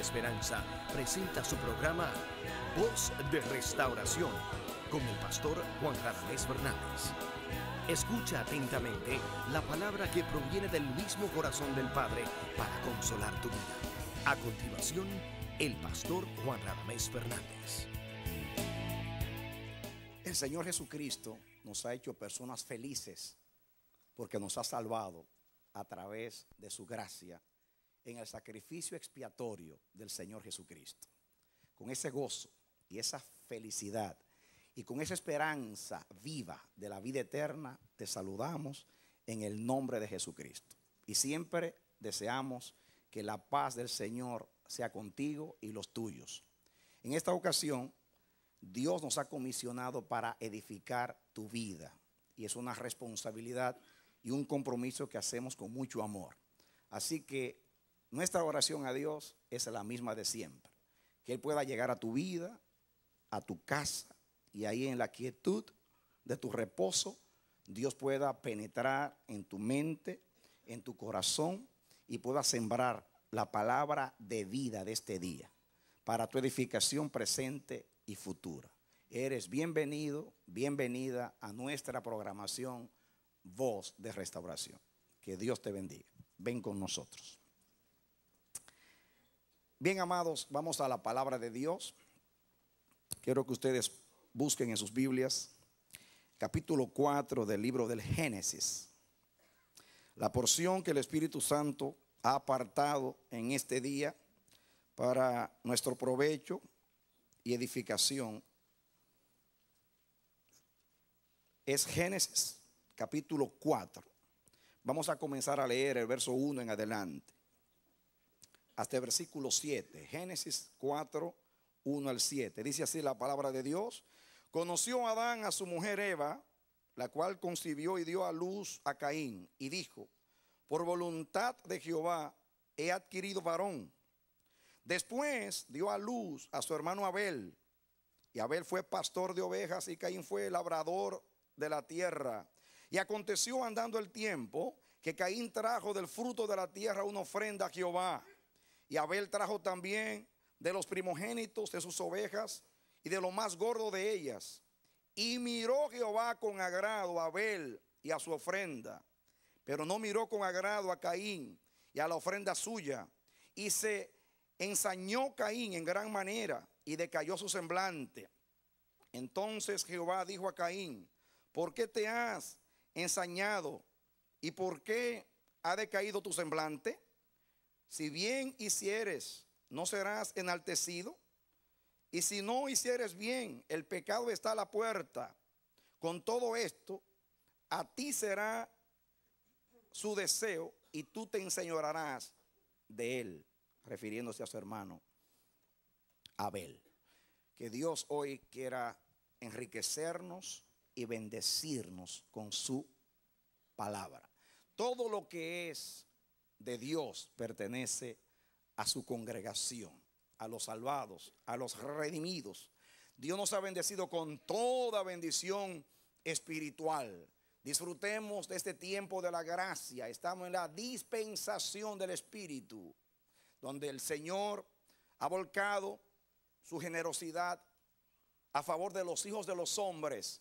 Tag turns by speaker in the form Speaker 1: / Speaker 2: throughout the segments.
Speaker 1: Esperanza presenta su programa Voz de Restauración con el pastor Juan Ramés Fernández. Escucha atentamente la palabra que proviene del mismo corazón del Padre para consolar tu vida. A continuación, el pastor Juan Radamés Fernández.
Speaker 2: El Señor Jesucristo nos ha hecho personas felices porque nos ha salvado a través de su gracia en el sacrificio expiatorio del Señor Jesucristo. Con ese gozo y esa felicidad y con esa esperanza viva de la vida eterna, te saludamos en el nombre de Jesucristo. Y siempre deseamos que la paz del Señor sea contigo y los tuyos. En esta ocasión, Dios nos ha comisionado para edificar tu vida y es una responsabilidad y un compromiso que hacemos con mucho amor. Así que nuestra oración a Dios es la misma de siempre. Que Él pueda llegar a tu vida, a tu casa, y ahí en la quietud de tu reposo, Dios pueda penetrar en tu mente, en tu corazón, y pueda sembrar la palabra de vida de este día, para tu edificación presente y futura. Eres bienvenido, bienvenida a nuestra programación Voz de Restauración. Que Dios te bendiga. Ven con nosotros. Bien, amados, vamos a la palabra de Dios. Quiero que ustedes busquen en sus Biblias capítulo 4 del libro del Génesis. La porción que el Espíritu Santo ha apartado en este día para nuestro provecho y edificación es Génesis capítulo 4. Vamos a comenzar a leer el verso 1 en adelante hasta el versículo 7, Génesis 4, 1 al 7. Dice así la palabra de Dios. Conoció Adán a su mujer Eva, la cual concibió y dio a luz a Caín, y dijo, por voluntad de Jehová he adquirido varón. Después dio a luz a su hermano Abel, y Abel fue pastor de ovejas y Caín fue labrador de la tierra. Y aconteció andando el tiempo que Caín trajo del fruto de la tierra una ofrenda a Jehová. Y Abel trajo también de los primogénitos de sus ovejas y de lo más gordo de ellas. Y miró Jehová con agrado a Abel y a su ofrenda, pero no miró con agrado a Caín y a la ofrenda suya. Y se ensañó Caín en gran manera y decayó su semblante. Entonces Jehová dijo a Caín, ¿por qué te has ensañado y por qué ha decaído tu semblante? si bien hicieres, no serás enaltecido. Y si no hicieres bien, el pecado está a la puerta. Con todo esto, a ti será su deseo y tú te enseñorarás de él, refiriéndose a su hermano Abel. Que Dios hoy quiera enriquecernos y bendecirnos con su palabra. Todo lo que es de Dios pertenece a su congregación, a los salvados, a los redimidos. Dios nos ha bendecido con toda bendición espiritual. Disfrutemos de este tiempo de la gracia. Estamos en la dispensación del Espíritu, donde el Señor ha volcado su generosidad a favor de los hijos de los hombres.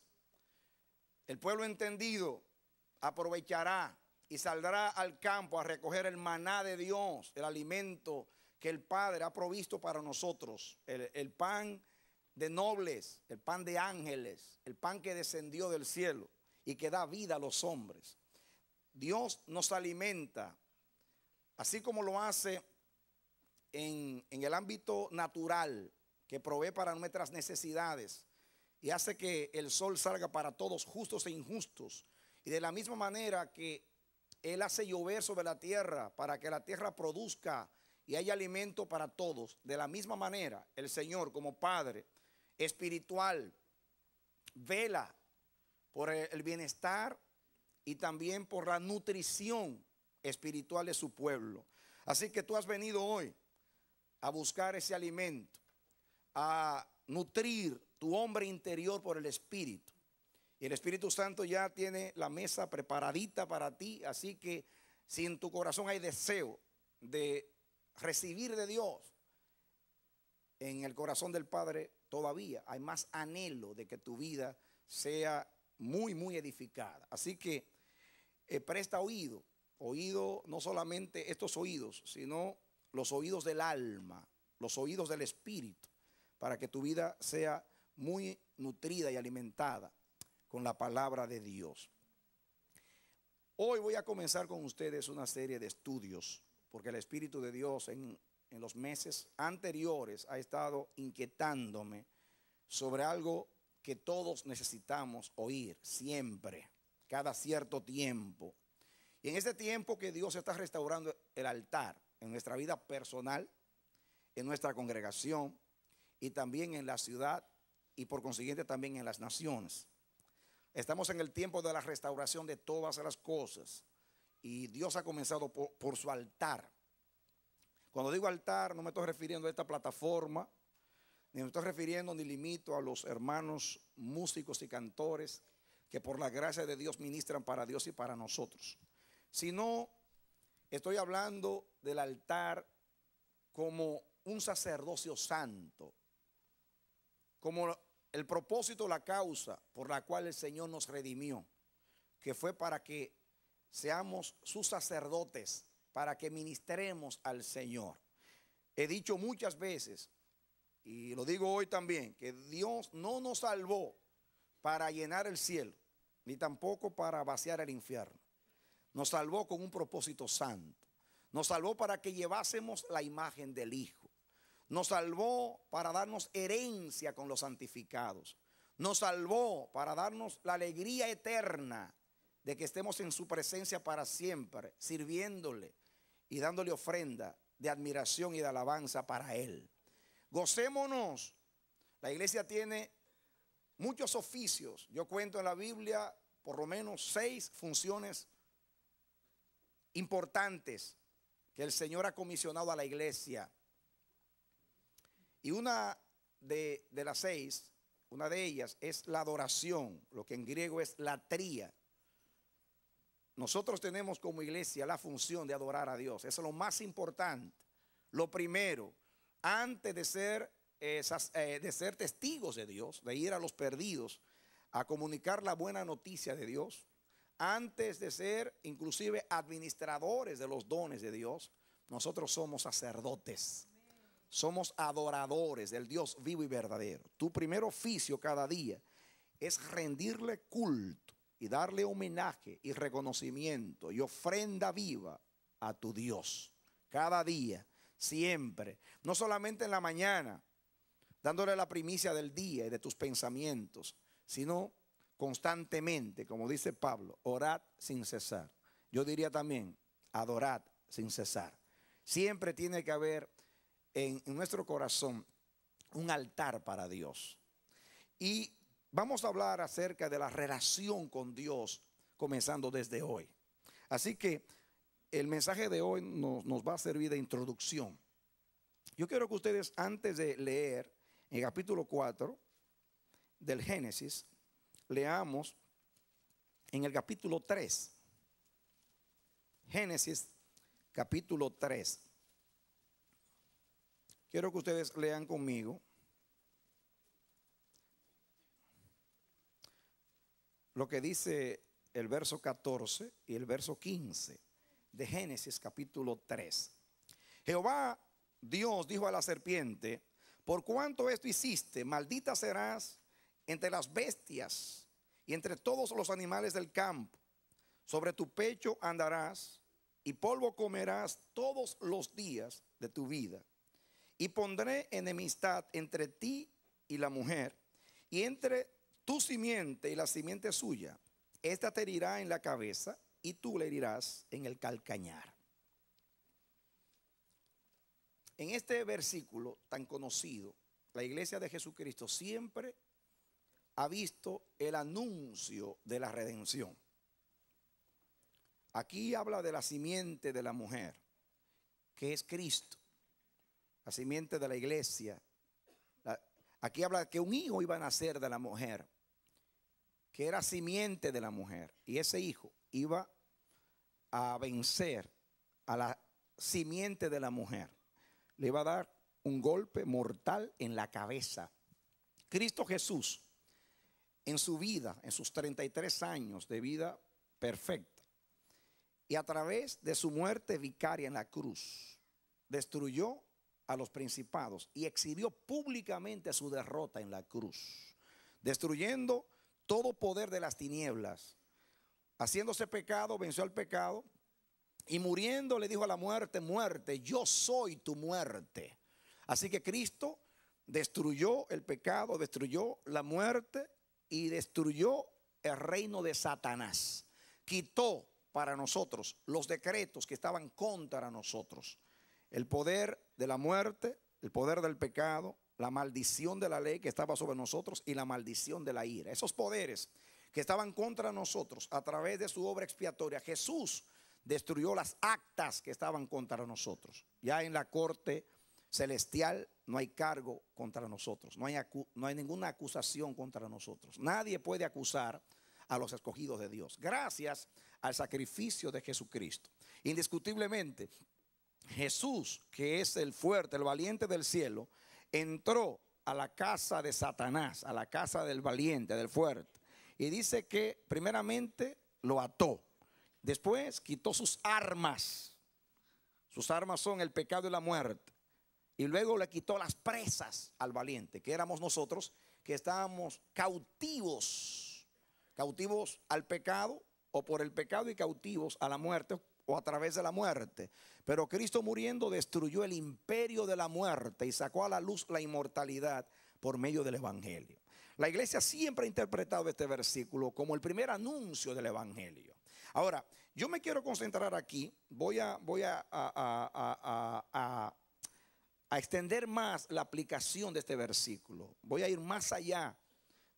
Speaker 2: El pueblo entendido aprovechará y saldrá al campo a recoger el maná de Dios, el alimento que el Padre ha provisto para nosotros, el, pan de nobles, el pan de ángeles, el pan que descendió del cielo y que da vida a los hombres. Dios nos alimenta, así como lo hace en, en, el ámbito natural, que provee para nuestras necesidades y hace que el sol salga para todos, justos e injustos. Y de la misma manera que él hace llover sobre la tierra para que la tierra produzca y haya alimento para todos. De la misma manera, el Señor como Padre espiritual vela por el bienestar y también por la nutrición espiritual de su pueblo. Así que tú has venido hoy a buscar ese alimento, a nutrir tu hombre interior por el Espíritu. Y el Espíritu Santo ya tiene la mesa preparadita para ti. Así que si en tu corazón hay deseo de recibir de Dios, en el corazón del Padre todavía hay más anhelo de que tu vida sea muy, muy edificada. Así que eh, presta oído, oído no solamente estos oídos, sino los oídos del alma, los oídos del espíritu, para que tu vida sea muy nutrida y alimentada con la palabra de Dios. Hoy voy a comenzar con ustedes una serie de estudios, porque el Espíritu de Dios en, los meses anteriores ha estado inquietándome sobre algo que todos necesitamos oír siempre, cada cierto tiempo. Y en este tiempo que Dios está restaurando el altar en nuestra vida personal, en nuestra congregación y también en la ciudad y por consiguiente también en las naciones. Estamos en el tiempo de la restauración de todas las cosas. Y Dios ha comenzado por, su altar. Cuando digo altar, no me estoy refiriendo a esta plataforma, ni me estoy refiriendo ni limito a los hermanos músicos y cantores que por la gracia de Dios ministran para Dios y para nosotros. Sino estoy hablando del altar como un sacerdocio santo, como el propósito, la causa por la cual el Señor nos redimió, que fue para que seamos sus sacerdotes, para que ministremos al Señor. He dicho muchas veces, y lo digo hoy también, que Dios no nos salvó para llenar el cielo, ni tampoco para vaciar el infierno. Nos salvó con un propósito santo. Nos salvó para que llevásemos la imagen del Hijo. Nos salvó para darnos herencia con los santificados. Nos salvó para darnos la alegría eterna de que estemos en su presencia para siempre, sirviéndole y dándole ofrenda de admiración y de alabanza para Él. Gocémonos. La iglesia tiene muchos oficios. Yo cuento en la Biblia por lo menos seis funciones importantes que el Señor ha comisionado a la iglesia. Y una de, las seis, una de ellas es la adoración, lo que en griego es la tría. Nosotros tenemos como iglesia la función de adorar a Dios. Eso es lo más importante. Lo primero, antes de ser, eh, eh, de ser testigos de Dios, de ir a los perdidos, a comunicar la buena noticia de Dios, antes de ser inclusive administradores de los dones de Dios, nosotros somos sacerdotes. Somos adoradores del Dios vivo y verdadero. Tu primer oficio cada día es rendirle culto y darle homenaje y reconocimiento y ofrenda viva a tu Dios. Cada día, siempre. No solamente en la mañana, dándole la primicia del día y de tus pensamientos, sino constantemente, como dice Pablo, orad sin cesar. Yo diría también, adorad sin cesar. Siempre tiene que haber en, nuestro corazón un altar para Dios. Y vamos a hablar acerca de la relación con Dios comenzando desde hoy. Así que el mensaje de hoy nos, nos, va a servir de introducción. Yo quiero que ustedes, antes de leer el capítulo 4 del Génesis, leamos en el capítulo 3. Génesis, capítulo 3. Quiero que ustedes lean conmigo lo que dice el verso 14 y el verso 15 de Génesis capítulo 3. Jehová Dios dijo a la serpiente, por cuanto esto hiciste, maldita serás entre las bestias y entre todos los animales del campo. Sobre tu pecho andarás y polvo comerás todos los días de tu vida. Y pondré enemistad entre ti y la mujer, y entre tu simiente y la simiente suya. Esta te herirá en la cabeza y tú le herirás en el calcañar. En este versículo tan conocido, la iglesia de Jesucristo siempre ha visto el anuncio de la redención. Aquí habla de la simiente de la mujer, que es Cristo la simiente de la iglesia. aquí habla que un hijo iba a nacer de la mujer, que era simiente de la mujer, y ese hijo iba a vencer a la simiente de la mujer. Le iba a dar un golpe mortal en la cabeza. Cristo Jesús, en su vida, en sus 33 años de vida perfecta, y a través de su muerte vicaria en la cruz, destruyó a los principados y exhibió públicamente su derrota en la cruz, destruyendo todo poder de las tinieblas. Haciéndose pecado, venció al pecado y muriendo le dijo a la muerte, muerte, yo soy tu muerte. Así que Cristo destruyó el pecado, destruyó la muerte y destruyó el reino de Satanás. Quitó para nosotros los decretos que estaban contra nosotros el poder de la muerte, el poder del pecado, la maldición de la ley que estaba sobre nosotros y la maldición de la ira. Esos poderes que estaban contra nosotros a través de su obra expiatoria, Jesús destruyó las actas que estaban contra nosotros. Ya en la corte celestial no hay cargo contra nosotros, no hay, no hay ninguna acusación contra nosotros. Nadie puede acusar a los escogidos de Dios, gracias al sacrificio de Jesucristo. Indiscutiblemente, Jesús, que es el fuerte, el valiente del cielo, entró a la casa de Satanás, a la casa del valiente, del fuerte. Y dice que primeramente lo ató, después quitó sus armas. Sus armas son el pecado y la muerte. Y luego le quitó las presas al valiente, que éramos nosotros, que estábamos cautivos, cautivos al pecado o por el pecado y cautivos a la muerte o a través de la muerte. Pero Cristo muriendo destruyó el imperio de la muerte y sacó a la luz la inmortalidad por medio del Evangelio. La iglesia siempre ha interpretado este versículo como el primer anuncio del Evangelio. Ahora, yo me quiero concentrar aquí, voy a, voy a, extender más la aplicación de este versículo, voy a ir más allá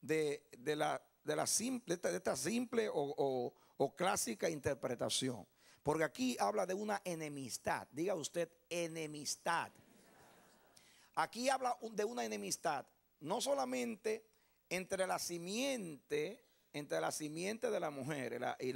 Speaker 2: de, la, de, la simple, esta, simple o clásica interpretación. Porque aquí habla de una enemistad. Diga usted enemistad. Aquí habla de una enemistad, no solamente entre la simiente, entre la simiente de la mujer y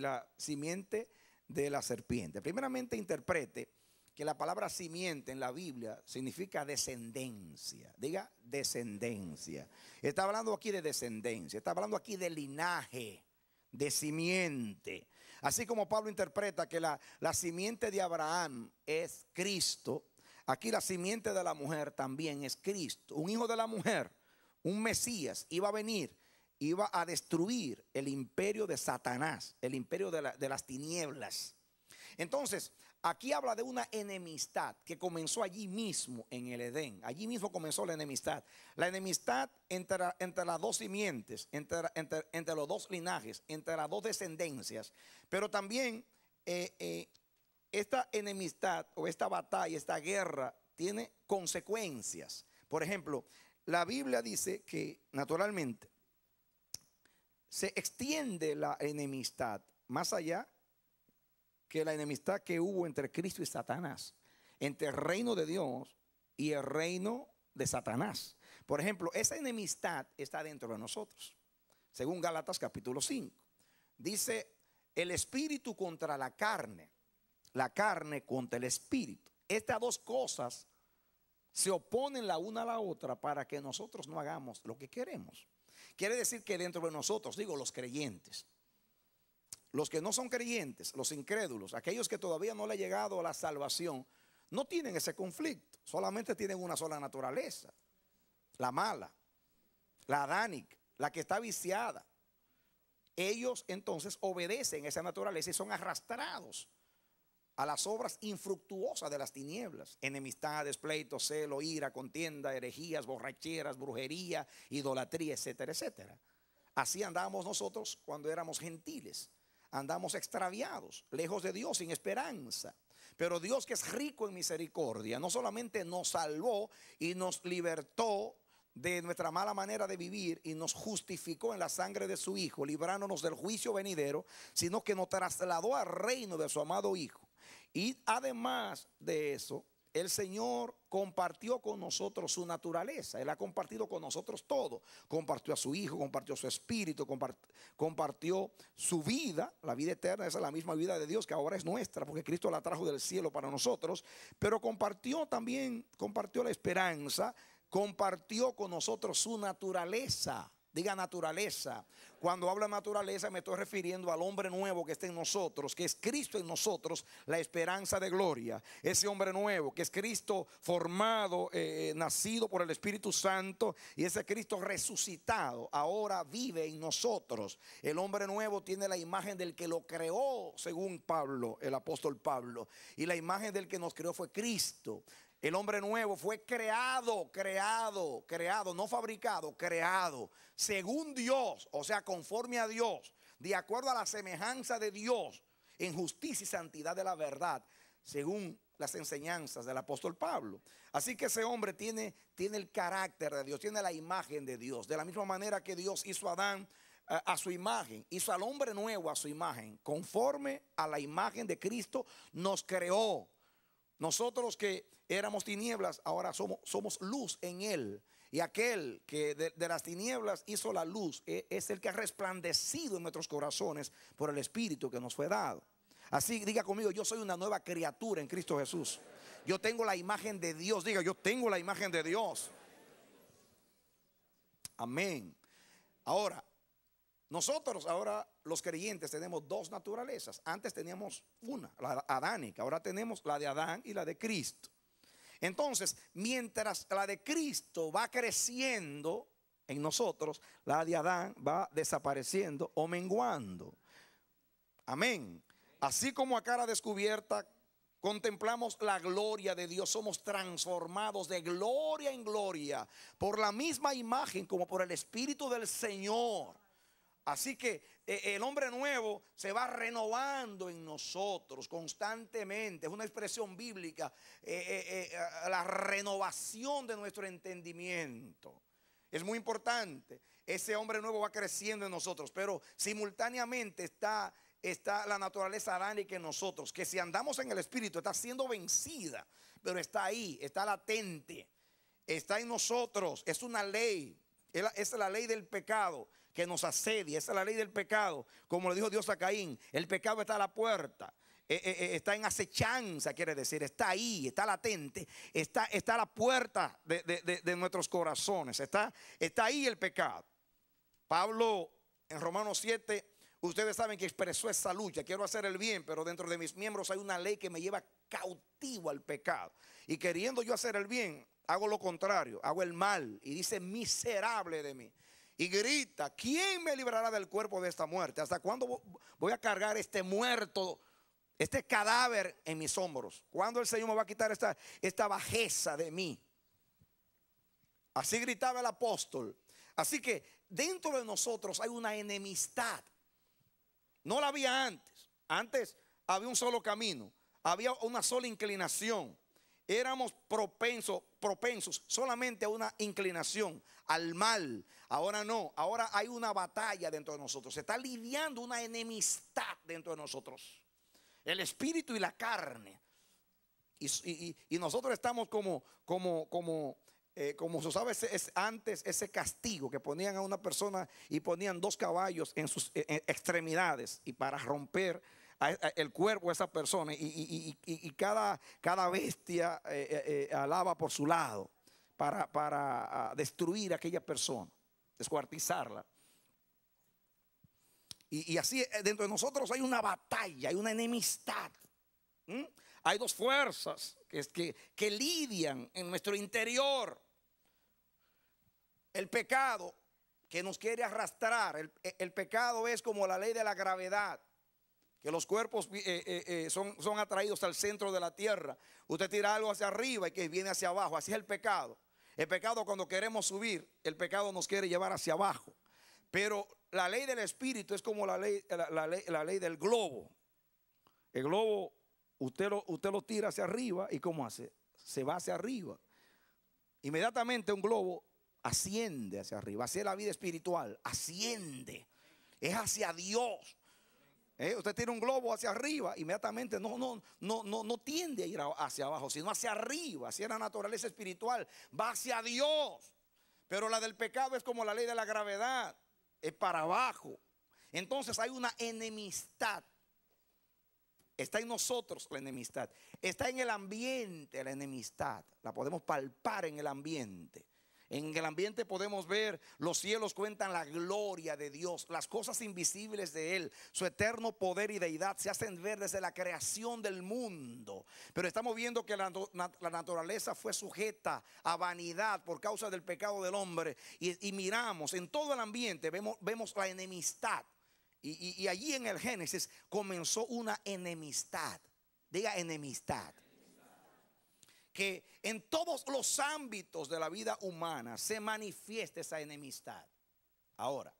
Speaker 2: la, simiente de la serpiente. Primeramente interprete que la palabra simiente en la Biblia significa descendencia. Diga descendencia. Está hablando aquí de descendencia, está hablando aquí de linaje, de simiente. Así como Pablo interpreta que la, simiente de Abraham es Cristo, aquí la simiente de la mujer también es Cristo. Un hijo de la mujer, un Mesías, iba a venir, iba a destruir el imperio de Satanás, el imperio de, de las tinieblas. Entonces, Aquí habla de una enemistad que comenzó allí mismo en el Edén. Allí mismo comenzó la enemistad. La enemistad entre, entre las dos simientes, entre, los dos linajes, entre las dos descendencias. Pero también eh, eh, esta enemistad o esta batalla, esta guerra, tiene consecuencias. Por ejemplo, la Biblia dice que naturalmente se extiende la enemistad más allá que la enemistad que hubo entre Cristo y Satanás, entre el reino de Dios y el reino de Satanás. Por ejemplo, esa enemistad está dentro de nosotros, según gálatas capítulo 5. Dice, el espíritu contra la carne, la carne contra el espíritu. Estas dos cosas se oponen la una a la otra para que nosotros no hagamos lo que queremos. Quiere decir que dentro de nosotros, digo los creyentes, los que no son creyentes, los incrédulos, aquellos que todavía no le ha llegado a la salvación, no tienen ese conflicto, solamente tienen una sola naturaleza, la mala, la adánica, la que está viciada. Ellos entonces obedecen esa naturaleza y son arrastrados a las obras infructuosas de las tinieblas, enemistades, pleitos, celo, ira, contienda, herejías, borracheras, brujería, idolatría, etcétera, etcétera. Así andábamos nosotros cuando éramos gentiles andamos extraviados, lejos de Dios, sin esperanza. Pero Dios que es rico en misericordia, no solamente nos salvó y nos libertó de nuestra mala manera de vivir y nos justificó en la sangre de su Hijo, librándonos del juicio venidero, sino que nos trasladó al reino de su amado Hijo. Y además de eso, el Señor compartió con nosotros su naturaleza, Él ha compartido con nosotros todo. Compartió a su Hijo, compartió su Espíritu, compartió su vida, la vida eterna, esa es la misma vida de Dios que ahora es nuestra, porque Cristo la trajo del cielo para nosotros, pero compartió también, compartió la esperanza, compartió con nosotros su naturaleza. Diga naturaleza. Cuando hablo naturaleza me estoy refiriendo al hombre nuevo que está en nosotros, que es Cristo en nosotros, la esperanza de gloria. Ese hombre nuevo, que es Cristo formado, eh, eh, nacido por el Espíritu Santo, y ese Cristo resucitado ahora vive en nosotros. El hombre nuevo tiene la imagen del que lo creó, según Pablo, el apóstol Pablo, y la imagen del que nos creó fue Cristo. El hombre nuevo fue creado, creado, creado, no fabricado, creado, según Dios, o sea, conforme a Dios, de acuerdo a la semejanza de Dios, en justicia y santidad de la verdad, según las enseñanzas del apóstol Pablo. Así que ese hombre tiene, tiene el carácter de Dios, tiene la imagen de Dios, de la misma manera que Dios hizo a Adán a su imagen, hizo al hombre nuevo a su imagen, conforme a la imagen de Cristo, nos creó nosotros que éramos tinieblas, ahora somos, luz en Él. Y aquel que de, las tinieblas hizo la luz e, es el que ha resplandecido en nuestros corazones por el Espíritu que nos fue dado. Así diga conmigo, yo soy una nueva criatura en Cristo Jesús. Yo tengo la imagen de Dios. Diga, yo tengo la imagen de Dios. Amén. Ahora, nosotros ahora los creyentes tenemos dos naturalezas. Antes teníamos una, la adánica. Ahora tenemos la de Adán y la de Cristo. Entonces, mientras la de Cristo va creciendo en nosotros, la de Adán va desapareciendo o menguando. Amén. Así como a cara descubierta contemplamos la gloria de Dios, somos transformados de gloria en gloria por la misma imagen como por el Espíritu del Señor. Así que eh, el hombre nuevo se va renovando en nosotros constantemente. Es una expresión bíblica, eh, eh, la renovación de nuestro entendimiento. Es muy importante. Ese hombre nuevo va creciendo en nosotros, pero simultáneamente está, está la naturaleza adánica en nosotros, que si andamos en el Espíritu está siendo vencida, pero está ahí, está latente, está en nosotros, es una ley, es la ley del pecado que nos asedia. Esa es la ley del pecado. Como le dijo Dios a Caín, el pecado está a la puerta. Eh, eh, eh, está en acechanza, quiere decir, está ahí, está latente, está, está a la puerta de, de nuestros corazones, está, está ahí el pecado. Pablo en Romanos 7, ustedes saben que expresó esa lucha, quiero hacer el bien, pero dentro de mis miembros hay una ley que me lleva cautivo al pecado. Y queriendo yo hacer el bien, hago lo contrario, hago el mal y dice miserable de mí y grita, ¿quién me librará del cuerpo de esta muerte? ¿Hasta cuándo voy a cargar este muerto, este cadáver en mis hombros? ¿Cuándo el Señor me va a quitar esta, esta bajeza de mí? Así gritaba el apóstol. Así que dentro de nosotros hay una enemistad. No la había antes. Antes había un solo camino, había una sola inclinación éramos propensos, propensos solamente a una inclinación, al mal. Ahora no, ahora hay una batalla dentro de nosotros. Se está lidiando una enemistad dentro de nosotros. El espíritu y la carne. Y, nosotros estamos como, como, como, eh, como se sabe antes, ese castigo que ponían a una persona y ponían dos caballos en sus e, e, extremidades y para romper el cuerpo de esa persona y, cada, cada bestia eh, eh, eh, alaba por su lado para, ah, destruir a aquella persona, descuartizarla. Y, así dentro de nosotros hay una batalla, hay una enemistad. Hay dos fuerzas que, que, que lidian en nuestro interior. El pecado que nos quiere arrastrar. El, el, pecado es como la ley de la gravedad que los cuerpos eh, eh, eh, son, son atraídos al centro de la tierra. Usted tira algo hacia arriba y que viene hacia abajo. Así es el pecado. El pecado cuando queremos subir, el pecado nos quiere llevar hacia abajo. Pero la ley del espíritu es como la ley, la, del globo. El globo, usted lo, usted lo tira hacia arriba y ¿cómo hace? Se va hacia arriba. Inmediatamente un globo asciende hacia arriba. Así la vida espiritual, asciende. Es hacia Dios. ¿Eh? Usted tira un globo hacia arriba, inmediatamente no, no, no, no, no tiende a ir hacia abajo, sino hacia arriba, hacia la naturaleza espiritual, va hacia Dios. Pero la del pecado es como la ley de la gravedad, es para abajo. Entonces hay una enemistad. Está en nosotros la enemistad. Está en el ambiente la enemistad. La podemos palpar en el ambiente. En el ambiente podemos ver, los cielos cuentan la gloria de Dios, las cosas invisibles de Él, su eterno poder y deidad se hacen ver desde la creación del mundo. Pero estamos viendo que la, naturaleza fue sujeta a vanidad por causa del pecado del hombre. Y, miramos en todo el ambiente, vemos, la enemistad. Y, y allí en el Génesis comenzó una enemistad. Diga enemistad que en todos los ámbitos de la vida humana se manifieste esa enemistad. Ahora,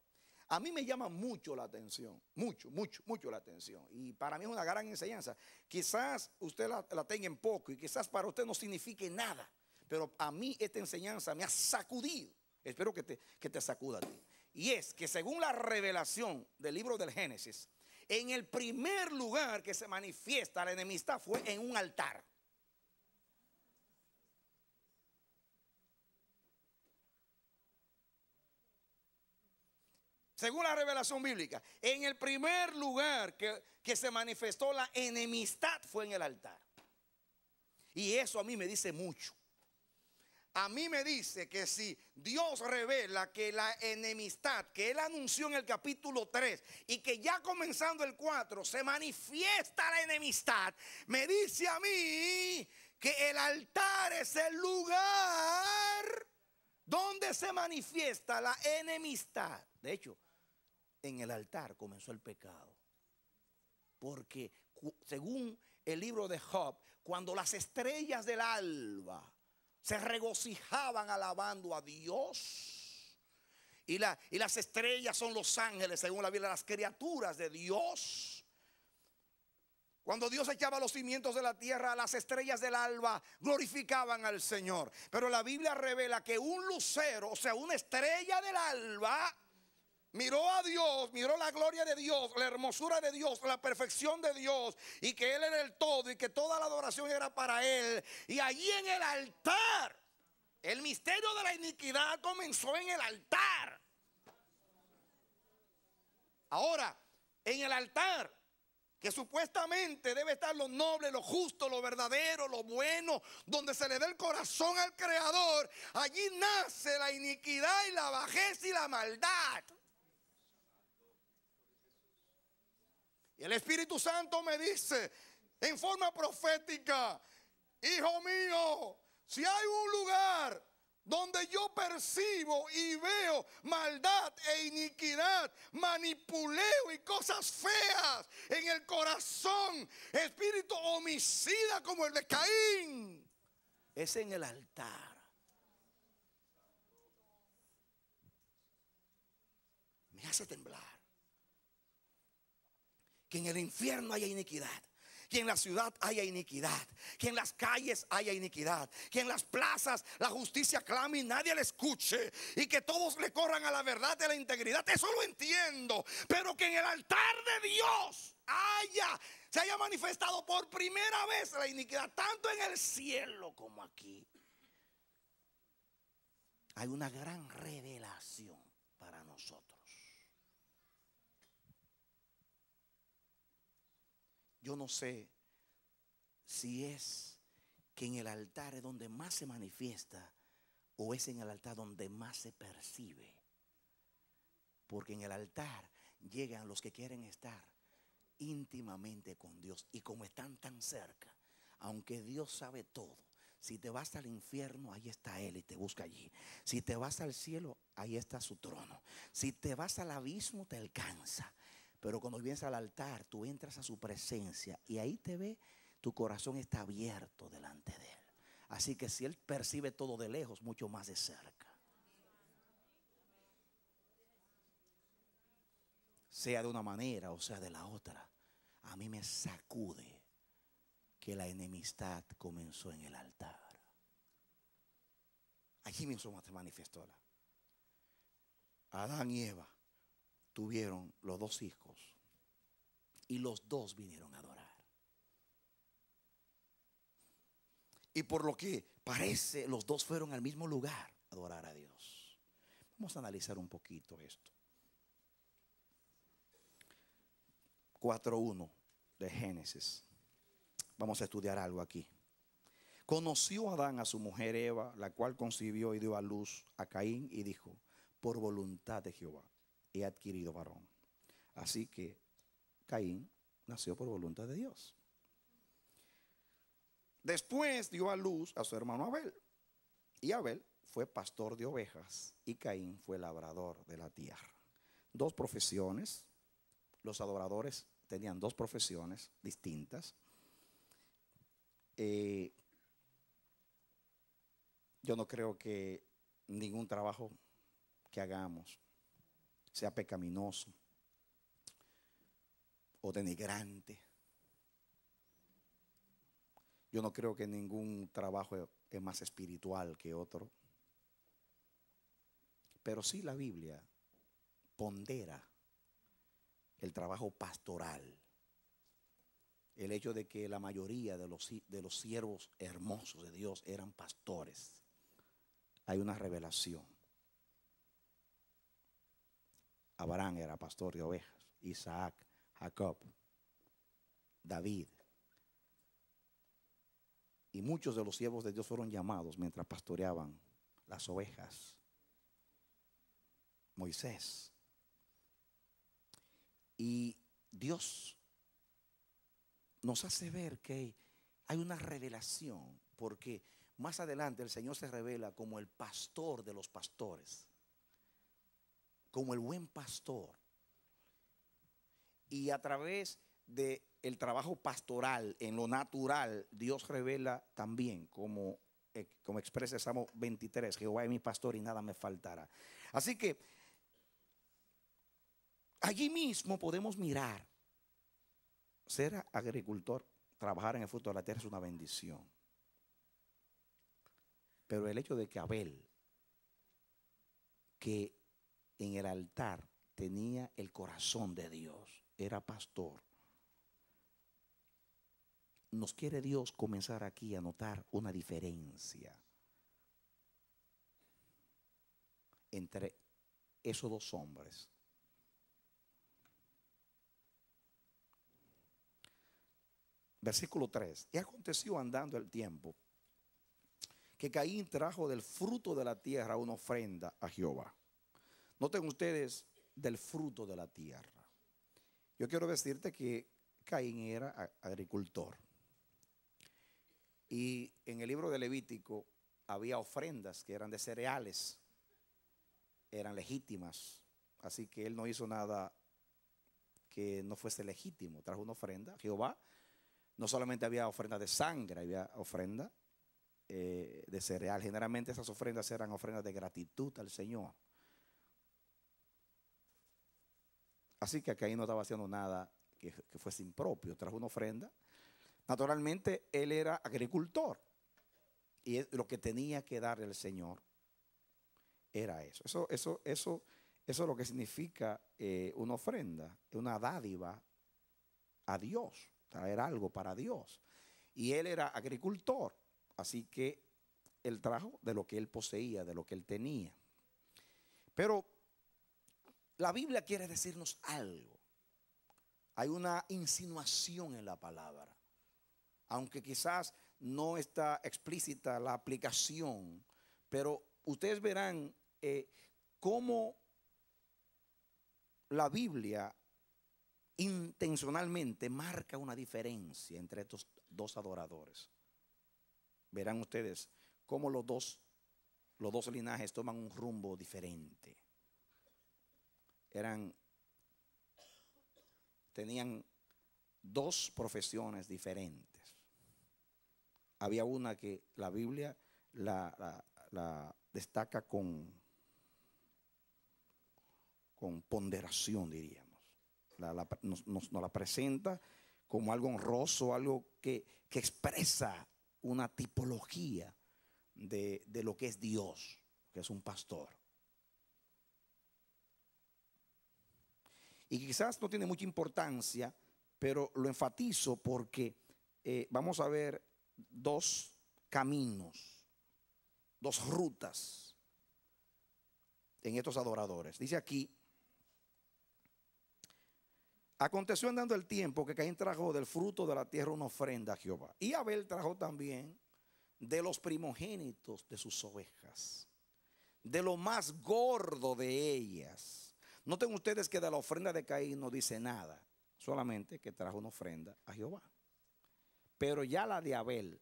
Speaker 2: a mí me llama mucho la atención, mucho, mucho, mucho la atención. Y para mí es una gran enseñanza. Quizás usted la, tenga en poco y quizás para usted no signifique nada, pero a mí esta enseñanza me ha sacudido. Espero que te, que te sacuda a ti. Y es que según la revelación del libro del Génesis, en el primer lugar que se manifiesta la enemistad fue en un altar. según la revelación bíblica, en el primer lugar que, se manifestó la enemistad fue en el altar. Y eso a mí me dice mucho. A mí me dice que si Dios revela que la enemistad que él anunció en el capítulo 3 y que ya comenzando el 4 se manifiesta la enemistad, me dice a mí que el altar es el lugar donde se manifiesta la enemistad. De hecho, en el altar comenzó el pecado. Porque según el libro de Job, cuando las estrellas del alba se regocijaban alabando a Dios, y, las estrellas son los ángeles, según la Biblia, las criaturas de Dios. Cuando Dios echaba los cimientos de la tierra, las estrellas del alba glorificaban al Señor. Pero la Biblia revela que un lucero, o sea, una estrella del alba, Miró a Dios, miró la gloria de Dios, la hermosura de Dios, la perfección de Dios y que Él era el todo y que toda la adoración era para Él. Y allí en el altar, el misterio de la iniquidad comenzó en el altar. Ahora, en el altar, que supuestamente debe estar lo noble, lo justo, lo verdadero, lo bueno, donde se le dé el corazón al Creador, allí nace la iniquidad y la bajeza y la maldad. Y el Espíritu Santo me dice en forma profética, hijo mío, si hay un lugar donde yo percibo y veo maldad e iniquidad, manipuleo y cosas feas en el corazón, espíritu homicida como el de Caín, es en el altar. Me hace temblar que en el infierno haya iniquidad, que en la ciudad haya iniquidad, que en las calles haya iniquidad, que en las plazas la justicia clame y nadie la escuche, y que todos le corran a la verdad de la integridad. Eso lo entiendo, pero que en el altar de Dios haya, se haya manifestado por primera vez la iniquidad, tanto en el cielo como aquí. Hay una gran revelación para nosotros. Yo no sé si es que en el altar es donde más se manifiesta o es en el altar donde más se percibe. Porque en el altar llegan los que quieren estar íntimamente con Dios y como están tan cerca, aunque Dios sabe todo, si te vas al infierno, ahí está Él y te busca allí. Si te vas al cielo, ahí está su trono. Si te vas al abismo, te alcanza. Pero cuando vienes al altar, tú entras a su presencia y ahí te ve, tu corazón está abierto delante de Él. Así que si Él percibe todo de lejos, mucho más de cerca. Sea de una manera o sea de la otra, a mí me sacude que la enemistad comenzó en el altar. Allí mismo se manifestó. Adán y Eva tuvieron los dos hijos. Y los dos vinieron a adorar. Y por lo que parece, los dos fueron al mismo lugar a adorar a Dios. Vamos a analizar un poquito esto. 4.1 de Génesis. Vamos a estudiar algo aquí. Conoció Adán a su mujer Eva, la cual concibió y dio a luz a Caín y dijo, por voluntad de Jehová he adquirido varón. Así que Caín nació por voluntad de Dios. Después dio a luz a su hermano Abel. Y Abel fue pastor de ovejas y Caín fue labrador de la tierra. Dos profesiones. Los adoradores tenían dos profesiones distintas. Eh, yo no creo que ningún trabajo que hagamos sea pecaminoso o denigrante. Yo no creo que ningún trabajo es más espiritual que otro. Pero si la Biblia pondera el trabajo pastoral. El hecho de que la mayoría de los, de los siervos hermosos de Dios eran pastores. Hay una revelación. Abraham era pastor de ovejas, Isaac, Jacob, David. Y muchos de los siervos de Dios fueron llamados mientras pastoreaban las ovejas. Moisés. Y Dios nos hace ver que hay una revelación, porque más adelante el Señor se revela como el pastor de los pastores como el buen pastor. Y a través del el trabajo pastoral, en lo natural, Dios revela también como, eh, como expresa el Salmo 23, Jehová es mi pastor y nada me faltará. Así que allí mismo podemos mirar, ser agricultor, trabajar en el fruto de la tierra es una bendición. Pero el hecho de que Abel, que en el altar tenía el corazón de Dios, era pastor. Nos quiere Dios comenzar aquí a notar una diferencia entre esos dos hombres. Versículo 3. Y aconteció andando el tiempo que Caín trajo del fruto de la tierra una ofrenda a Jehová. Noten ustedes del fruto de la tierra. Yo quiero decirte que Caín era agricultor. Y en el libro de Levítico había ofrendas que eran de cereales, eran legítimas. Así que él no hizo nada que no fuese legítimo. Trajo una ofrenda. Jehová no solamente había ofrenda de sangre, había ofrenda eh, de cereal. Generalmente esas ofrendas eran ofrendas de gratitud al Señor. Así que ahí no estaba haciendo nada que, fuese impropio, trajo una ofrenda. Naturalmente, él era agricultor y lo que tenía que dar el Señor era eso. Eso, eso, eso, eso es lo que significa eh, una ofrenda, una dádiva a Dios, traer algo para Dios. Y él era agricultor, así que él trajo de lo que él poseía, de lo que él tenía. Pero la Biblia quiere decirnos algo. Hay una insinuación en la palabra. Aunque quizás no está explícita la aplicación, pero ustedes verán eh, cómo la Biblia intencionalmente marca una diferencia entre estos dos adoradores. Verán ustedes cómo los dos, los dos linajes toman un rumbo diferente eran, tenían dos profesiones diferentes. Había una que la Biblia la, destaca con, con ponderación, diríamos. La, la, nos, la presenta como algo honroso, algo que, expresa una tipología de, lo que es Dios, que es un pastor. Y quizás no tiene mucha importancia, pero lo enfatizo porque eh, vamos a ver dos caminos, dos rutas en estos adoradores. Dice aquí, aconteció andando el tiempo que Caín trajo del fruto de la tierra una ofrenda a Jehová. Y Abel trajo también de los primogénitos de sus ovejas, de lo más gordo de ellas Noten ustedes que de la ofrenda de Caín no dice nada, solamente que trajo una ofrenda a Jehová. Pero ya la de Abel,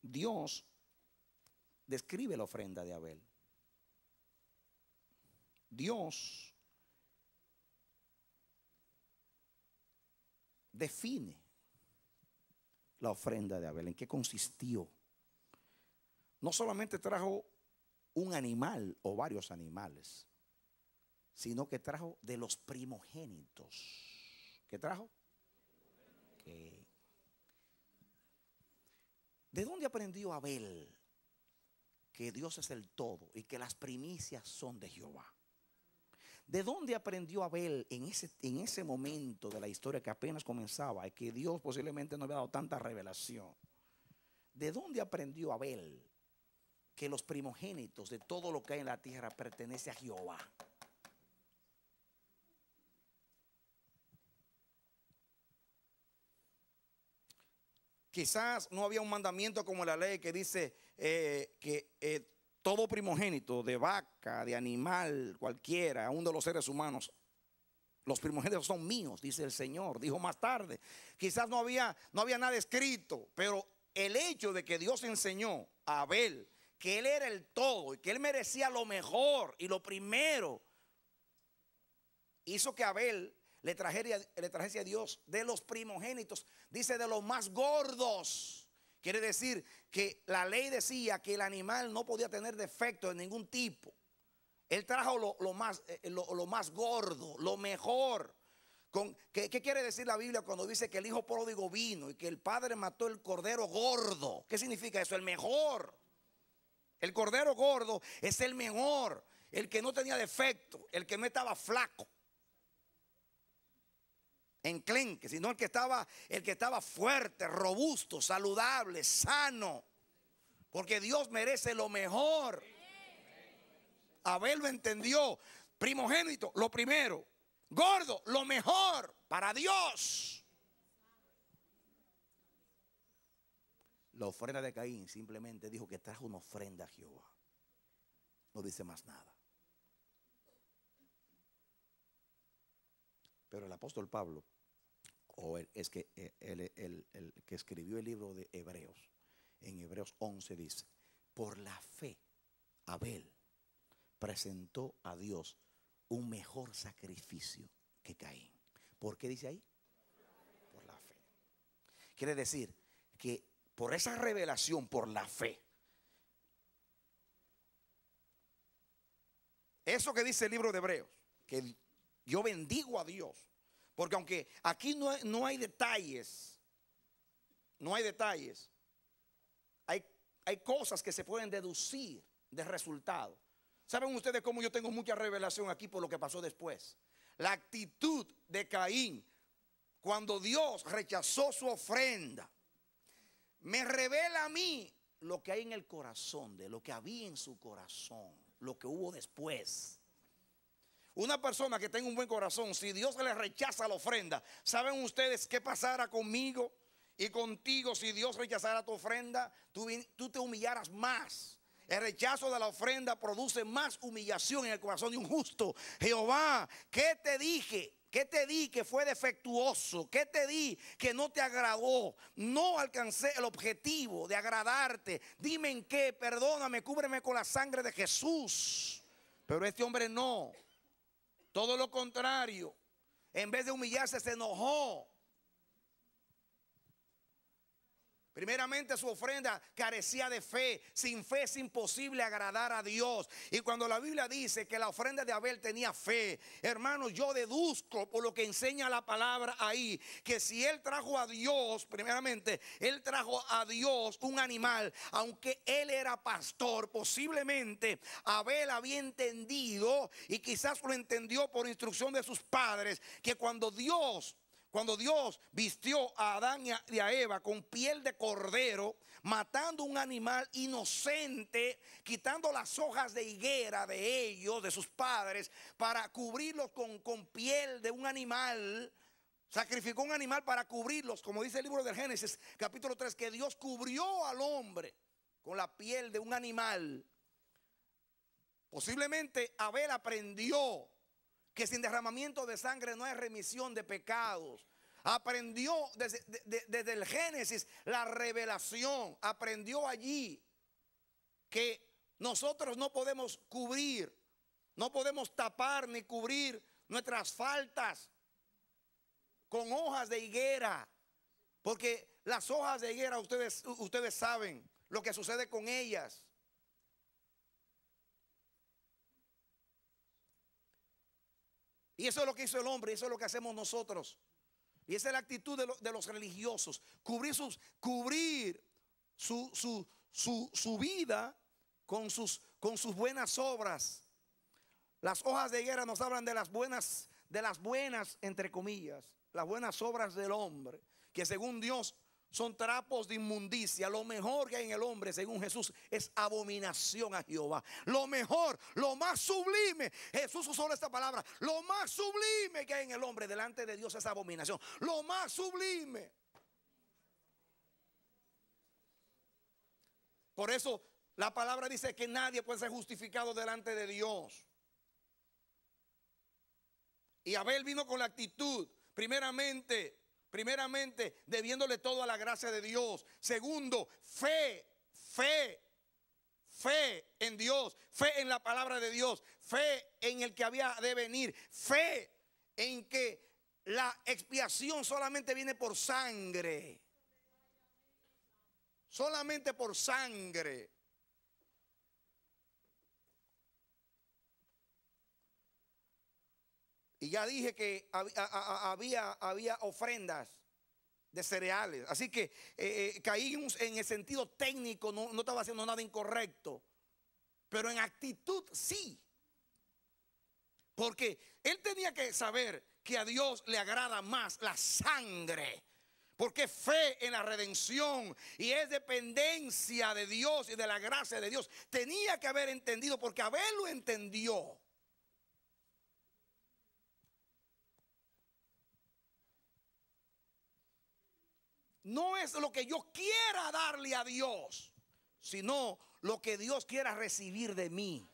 Speaker 2: Dios describe la ofrenda de Abel. Dios define la ofrenda de Abel, en qué consistió no solamente trajo un animal o varios animales, sino que trajo de los primogénitos. ¿Qué trajo? ¿De dónde aprendió Abel que Dios es el todo y que las primicias son de Jehová? ¿De dónde aprendió Abel en ese, en ese momento de la historia que apenas comenzaba y que Dios posiblemente no había dado tanta revelación? ¿De dónde aprendió Abel que los primogénitos de todo lo que hay en la tierra pertenece a Jehová. Quizás no había un mandamiento como la ley que dice eh, que eh, todo primogénito de vaca, de animal, cualquiera, aún de los seres humanos, los primogénitos son míos, dice el Señor. Dijo más tarde. Quizás no había, no había nada escrito, pero el hecho de que Dios enseñó a Abel que Él era el todo y que Él merecía lo mejor y lo primero, hizo que Abel le trajese, le trajese a Dios de los primogénitos, dice de los más gordos. Quiere decir que la ley decía que el animal no podía tener defecto de ningún tipo. Él trajo lo, más, eh, lo, más gordo, lo mejor. Con, ¿qué, ¿Qué quiere decir la Biblia cuando dice que el hijo pródigo vino y que el padre mató el cordero gordo? ¿Qué significa eso? El mejor. El cordero gordo es el mejor, el que no tenía defecto, el que no estaba flaco. Enclenque, sino el que estaba, el que estaba fuerte, robusto, saludable, sano. Porque Dios merece lo mejor. Abel lo entendió. Primogénito, lo primero. Gordo, lo mejor para Dios. La ofrenda de Caín simplemente dijo que trajo una ofrenda a Jehová. No dice más nada. Pero el apóstol Pablo, o es que eh, que escribió el libro de Hebreos, en Hebreos 11 dice, por la fe, Abel presentó a Dios un mejor sacrificio que Caín. ¿Por qué dice ahí? Por la fe. Quiere decir que por esa revelación, por la fe. Eso que dice el libro de Hebreos, que yo bendigo a Dios, porque aunque aquí no, hay detalles, no hay detalles, hay, hay cosas que se pueden deducir de resultado. ¿Saben ustedes cómo yo tengo mucha revelación aquí por lo que pasó después? La actitud de Caín cuando Dios rechazó su ofrenda me revela a mí lo que hay en el corazón, de lo que había en su corazón, lo que hubo después. Una persona que tenga un buen corazón, si Dios le rechaza la ofrenda, ¿saben ustedes qué pasará conmigo y contigo si Dios rechazara tu ofrenda? Tú, te humillarás más. El rechazo de la ofrenda produce más humillación en el corazón de un justo. Jehová, ¿qué te dije? ¿Qué te di que fue defectuoso? ¿Qué te di que no te agradó? No alcancé el objetivo de agradarte. Dime en qué, perdóname, cúbreme con la sangre de Jesús. Pero este hombre no. Todo lo contrario. En vez de humillarse, se enojó. Primeramente su ofrenda carecía de fe. Sin fe es imposible agradar a Dios. Y cuando la Biblia dice que la ofrenda de Abel tenía fe, hermano, yo deduzco por lo que enseña la palabra ahí, que si él trajo a Dios, primeramente, él trajo a Dios un animal, aunque él era pastor, posiblemente Abel había entendido y quizás lo entendió por instrucción de sus padres, que cuando Dios cuando Dios vistió a Adán y a Eva con piel de cordero, matando un animal inocente, quitando las hojas de higuera de ellos, de sus padres, para cubrirlos con, piel de un animal, sacrificó un animal para cubrirlos, como dice el libro del Génesis capítulo 3, que Dios cubrió al hombre con la piel de un animal. Posiblemente Abel aprendió que sin derramamiento de sangre no hay remisión de pecados. Aprendió desde, el Génesis la revelación, aprendió allí que nosotros no podemos cubrir, no podemos tapar ni cubrir nuestras faltas con hojas de higuera, porque las hojas de higuera ustedes, ustedes saben lo que sucede con ellas. Y eso es lo que hizo el hombre, y eso es lo que hacemos nosotros. Y esa es la actitud de, los religiosos. Cubrir, su, vida con sus, buenas obras. Las hojas de guerra nos hablan de las buenas, de las buenas, entre comillas, las buenas obras del hombre, que según Dios son trapos de inmundicia. Lo mejor que hay en el hombre, según Jesús, es abominación a Jehová. Lo mejor, lo más sublime, Jesús usó esta palabra, lo más sublime que hay en el hombre delante de Dios es abominación. Lo más sublime. Por eso la palabra dice que nadie puede ser justificado delante de Dios. Y Abel vino con la actitud, primeramente, Primeramente, debiéndole todo a la gracia de Dios. Segundo, fe, fe, fe en Dios, fe en la palabra de Dios, fe en el que había de venir, fe en que la expiación solamente viene por sangre. Solamente por sangre. Y ya dije que había, había ofrendas de cereales. Así que eh, eh, caímos en el sentido técnico, no, estaba haciendo nada incorrecto. Pero en actitud sí. Porque él tenía que saber que a Dios le agrada más la sangre. Porque fe en la redención y es dependencia de Dios y de la gracia de Dios. Tenía que haber entendido, porque Abel lo entendió. no es lo que yo quiera darle a Dios, sino lo que Dios quiera recibir de mí.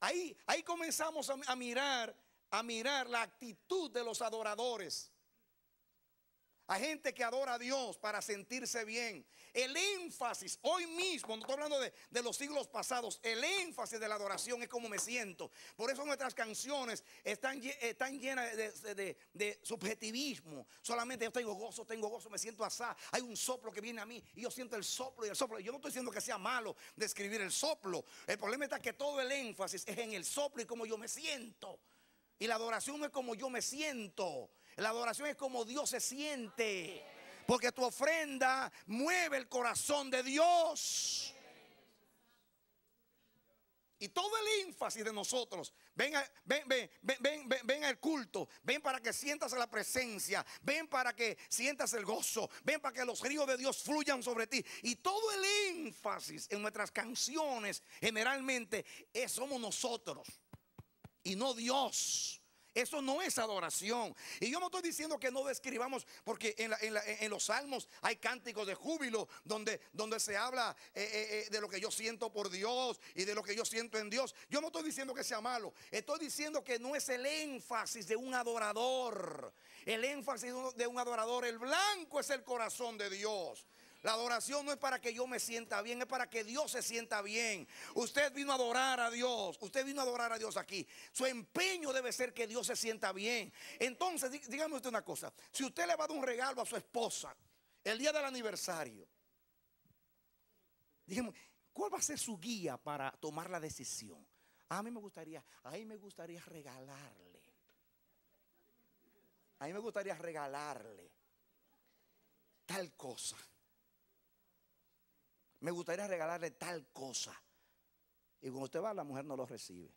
Speaker 2: Ahí, ahí comenzamos a, mirar, a mirar la actitud de los adoradores. a gente que adora a Dios para sentirse bien. El énfasis, hoy mismo, no estoy hablando de, los siglos pasados, el énfasis de la adoración es como me siento. Por eso nuestras canciones están, llenas de, subjetivismo. Solamente yo tengo gozo, tengo gozo, me siento asá. Hay un soplo que viene a mí y yo siento el soplo y el soplo. Yo no estoy diciendo que sea malo describir el soplo. El problema está que todo el énfasis es en el soplo y como yo me siento. Y la adoración es como yo me siento. La adoración es como Dios se siente. Porque tu ofrenda mueve el corazón de Dios. Y todo el énfasis de nosotros, ven, ven, ven, al culto, ven para que sientas la presencia, ven para que sientas el gozo, ven para que los ríos de Dios fluyan sobre ti. Y todo el énfasis en nuestras canciones generalmente es, somos nosotros y no Dios. Eso no es adoración. Y yo no estoy diciendo que no describamos, porque en, los salmos hay cánticos de júbilo donde, donde se habla eh, eh, eh, de lo que yo siento por Dios y de lo que yo siento en Dios. Yo no estoy diciendo que sea malo. Estoy diciendo que no es el énfasis de un adorador. El énfasis de un adorador, el blanco es el corazón de Dios. La adoración no es para que yo me sienta bien, es para que Dios se sienta bien. Usted vino a adorar a Dios, usted vino a adorar a Dios aquí. Su empeño debe ser que Dios se sienta bien. Entonces, dígame usted una cosa, si usted le va a dar un regalo a su esposa el día del aniversario, dígame, ¿cuál va a ser su guía para tomar la decisión? A mí me gustaría, a mí me gustaría regalarle. A mí me gustaría regalarle tal cosa. Me gustaría regalarle tal cosa. Y cuando usted va, la mujer no lo recibe.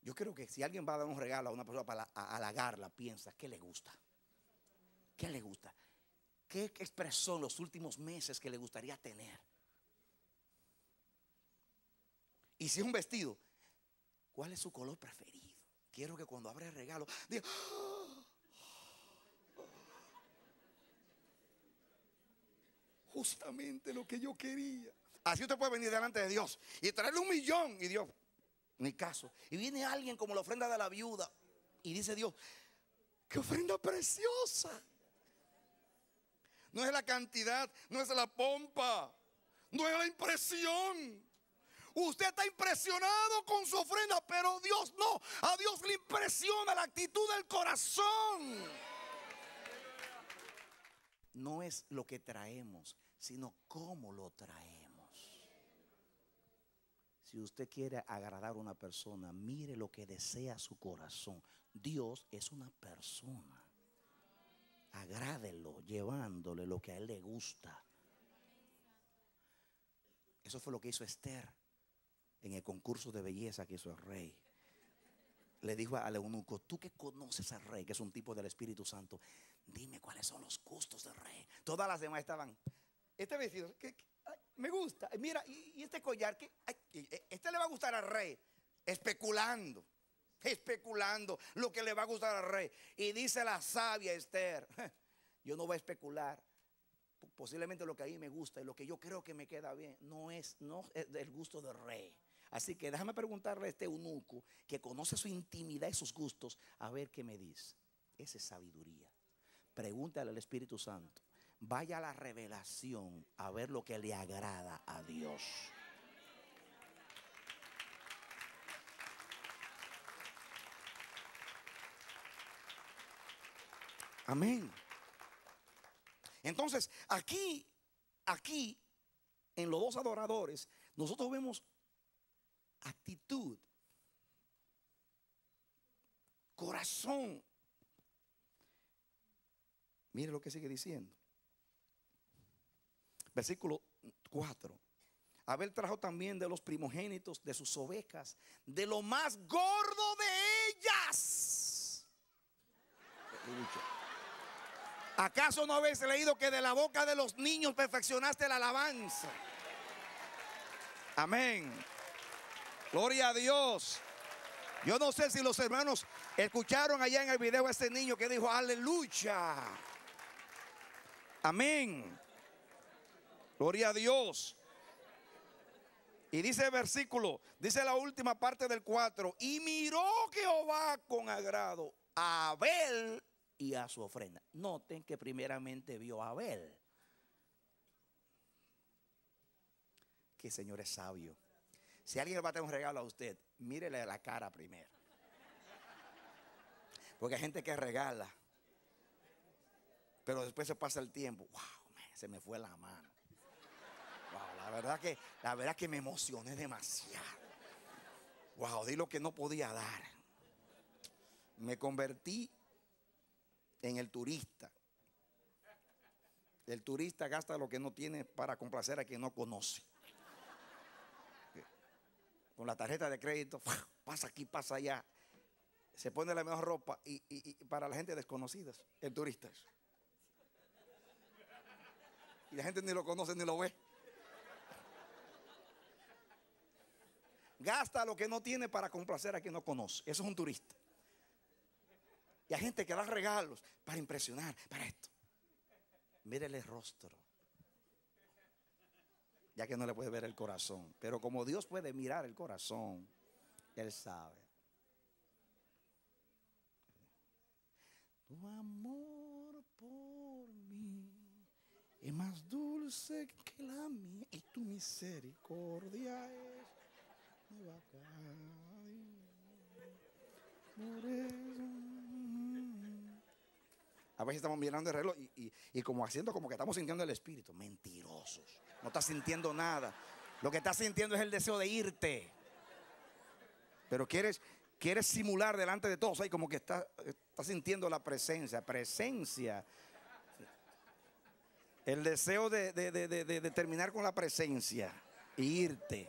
Speaker 2: Yo creo que si alguien va a dar un regalo a una persona para halagarla, piensa, ¿qué le gusta? ¿Qué le gusta? ¿Qué expresó los últimos meses que le gustaría tener? Y si es un vestido, ¿cuál es su color preferido? Quiero que cuando abra el regalo, diga, justamente lo que yo quería. Así usted puede venir delante de Dios y traerle un millón y Dios, ni caso. Y viene alguien como la ofrenda de la viuda y dice Dios, qué ofrenda preciosa. No es la cantidad, no es la pompa, no es la impresión. Usted está impresionado con su ofrenda, pero Dios no. A Dios le impresiona la actitud del corazón. No es lo que traemos, sino cómo lo traemos. Si usted quiere agradar a una persona, mire lo que desea su corazón. Dios es una persona. Agrádelo llevándole lo que a él le gusta. Eso fue lo que hizo Esther en el concurso de belleza que hizo el rey, le dijo a eunuco, tú que conoces al rey, que es un tipo del Espíritu Santo, dime cuáles son los gustos del rey. Todas las demás estaban, este vestido, me gusta, mira, y, este collar, que este le va a gustar al rey, especulando, especulando lo que le va a gustar al rey. Y dice la sabia Esther, yo no voy a especular, posiblemente lo que a mí me gusta y lo que yo creo que me queda bien, no es, no gusto del rey. Así que déjame preguntarle a este eunuco que conoce su intimidad y sus gustos, a ver qué me dice. Esa es sabiduría. Pregúntale al Espíritu Santo. Vaya a la revelación a ver lo que le agrada a Dios. Amén. Entonces, aquí, aquí, en los dos adoradores, nosotros vemos actitud, corazón. Mire lo que sigue diciendo. Versículo 4. Abel trajo también de los primogénitos, de sus ovejas, de lo más gordo de ellas. ¿Acaso no habéis leído que de la boca de los niños perfeccionaste la alabanza? Amén. Gloria a Dios. Yo no sé si los hermanos escucharon allá en el video a este niño que dijo, aleluya. Amén. Gloria a Dios. Y dice el versículo, dice la última parte del 4, y miró Jehová con agrado a Abel y a su ofrenda. Noten que primeramente vio a Abel. Que Señor es sabio. Si alguien le va a tener un regalo a usted, mírele la cara primero. Porque hay gente que regala. Pero después se pasa el tiempo. ¡Wow! se me fue la mano. la verdad que, la verdad que me emocioné demasiado. Wow, di lo que no podía dar. Me convertí en el turista. El turista gasta lo que no tiene para complacer a quien no conoce con la tarjeta de crédito, pasa aquí, pasa allá. Se pone la mejor ropa y, para la gente desconocida, el turista. Y la gente ni lo conoce ni lo ve. Gasta lo que no tiene para complacer a quien no conoce. Eso es un turista. Y hay gente que da regalos para impresionar, para esto. Mírele el rostro ya que no le puede ver el corazón. Pero como Dios puede mirar el corazón, Él sabe. Tu amor por mí es más dulce que la mía y tu misericordia es
Speaker 1: mi Por
Speaker 2: a veces estamos mirando el reloj y, como haciendo como que estamos sintiendo el espíritu. Mentirosos. No estás sintiendo nada. Lo que estás sintiendo es el deseo de irte. Pero quieres, quieres simular delante de todos. Ahí como que estás está sintiendo la presencia. Presencia. El deseo de, de, de terminar con la presencia e irte.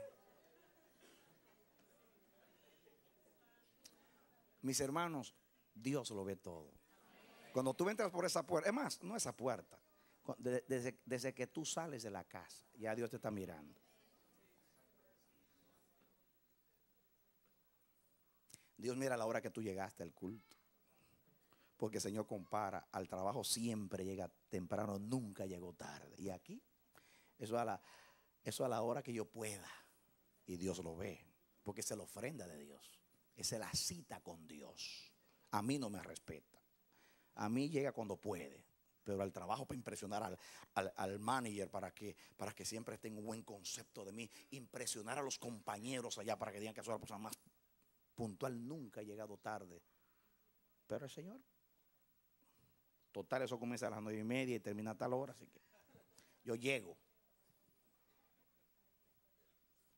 Speaker 2: Mis hermanos, Dios lo ve todo. Cuando tú entras por esa puerta, es más, no esa puerta, desde, que tú sales de la casa, ya Dios te está mirando. Dios mira la hora que tú llegaste al culto. Porque el Señor compara, al trabajo siempre llega temprano, nunca llegó tarde. Y aquí, eso a la, eso a la hora que yo pueda. Y Dios lo ve, porque es la ofrenda de Dios. Es la cita con Dios. A mí no me respeta a mí llega cuando puede, pero al trabajo para impresionar al, manager, para que, para que siempre tenga un buen concepto de mí, impresionar a los compañeros allá para que digan que soy la persona más puntual, nunca he llegado tarde. Pero el Señor, total, eso comienza a las nueve y media y termina a tal hora, así que yo llego.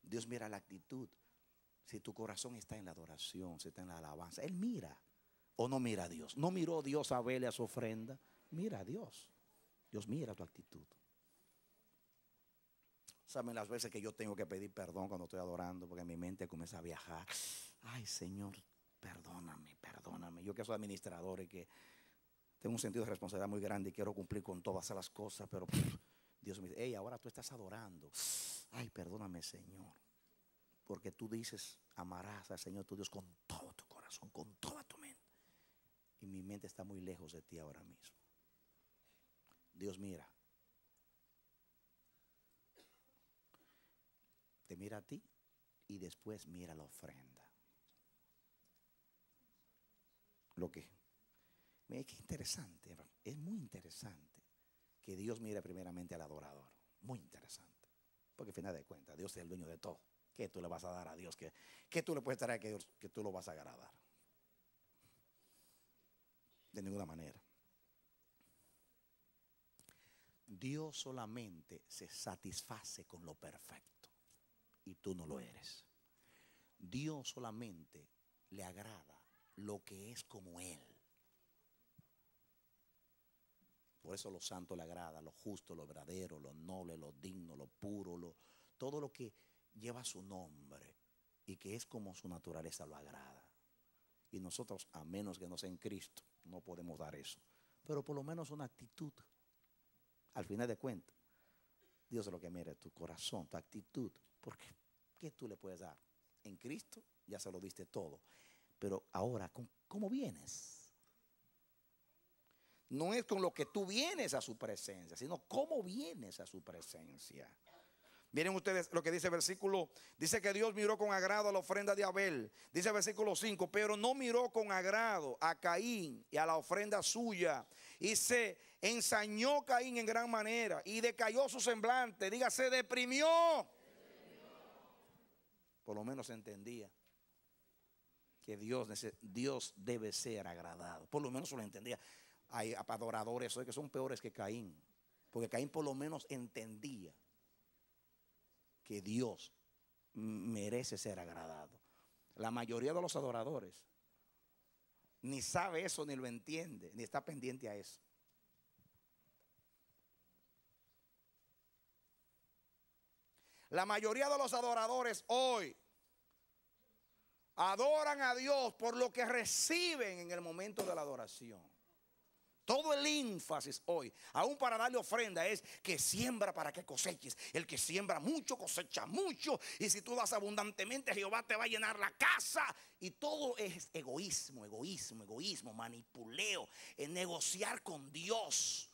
Speaker 2: Dios mira la actitud. Si tu corazón está en la adoración, si está en la alabanza, Él mira o no mira a Dios. No miró Dios a Abel a su ofrenda. Mira a Dios. Dios mira tu actitud. Saben las veces que yo tengo que pedir perdón cuando estoy adorando, porque mi mente comienza a viajar. Ay, Señor, perdóname, perdóname. Yo que soy administrador y que tengo un sentido de responsabilidad muy grande y quiero cumplir con todas las cosas, pero Dios me dice, hey, ahora tú estás adorando. Ay, perdóname, Señor. Porque tú dices, amarás al Señor tu Dios con todo tu corazón, con toda y mi mente está muy lejos de ti ahora mismo. Dios mira. Te mira a ti y después mira la ofrenda. Lo que es que interesante, es muy interesante que Dios mire primeramente al adorador. Muy interesante. Porque al final de cuentas, Dios es el dueño de todo. ¿Qué tú le vas a dar a Dios? ¿Qué, tú le puedes traer a Dios que tú lo vas a agradar? de ninguna manera. Dios solamente se satisface con lo perfecto y tú no lo eres. Dios solamente le agrada lo que es como Él. Por eso lo santo le agrada, lo justo, lo verdadero, lo noble, lo digno, lo puro, todo lo que lleva su nombre y que es como su naturaleza lo agrada. Y nosotros, a menos que no sea en Cristo, no podemos dar eso. Pero por lo menos una actitud. Al final de cuentas, Dios es lo que mira, tu corazón, tu actitud. Porque, ¿qué tú le puedes dar? En Cristo ya se lo diste todo. Pero ahora, ¿cómo vienes? No es con lo que tú vienes a su presencia, sino cómo vienes a su presencia. Miren ustedes lo que dice el versículo. Dice que Dios miró con agrado a la ofrenda de Abel. Dice el versículo 5, pero no miró con agrado a Caín y a la ofrenda suya. Y se ensañó Caín en gran manera y decayó su semblante. Diga, se deprimió. Por lo menos entendía que Dios, Dios debe ser agradado. Por lo menos lo entendía. Hay adoradores hoy que son peores que Caín. Porque Caín por lo menos entendía que Dios merece ser agradado. La mayoría de los adoradores ni sabe eso, ni lo entiende, ni está pendiente a eso. La mayoría de los adoradores hoy adoran a Dios por lo que reciben en el momento de la adoración. Todo el énfasis hoy, aún para darle ofrenda, es que siembra para que coseches. El que siembra mucho cosecha mucho. Y si tú das abundantemente, Jehová te va a llenar la casa. Y todo es egoísmo, egoísmo, egoísmo, manipuleo, en eh, negociar con Dios.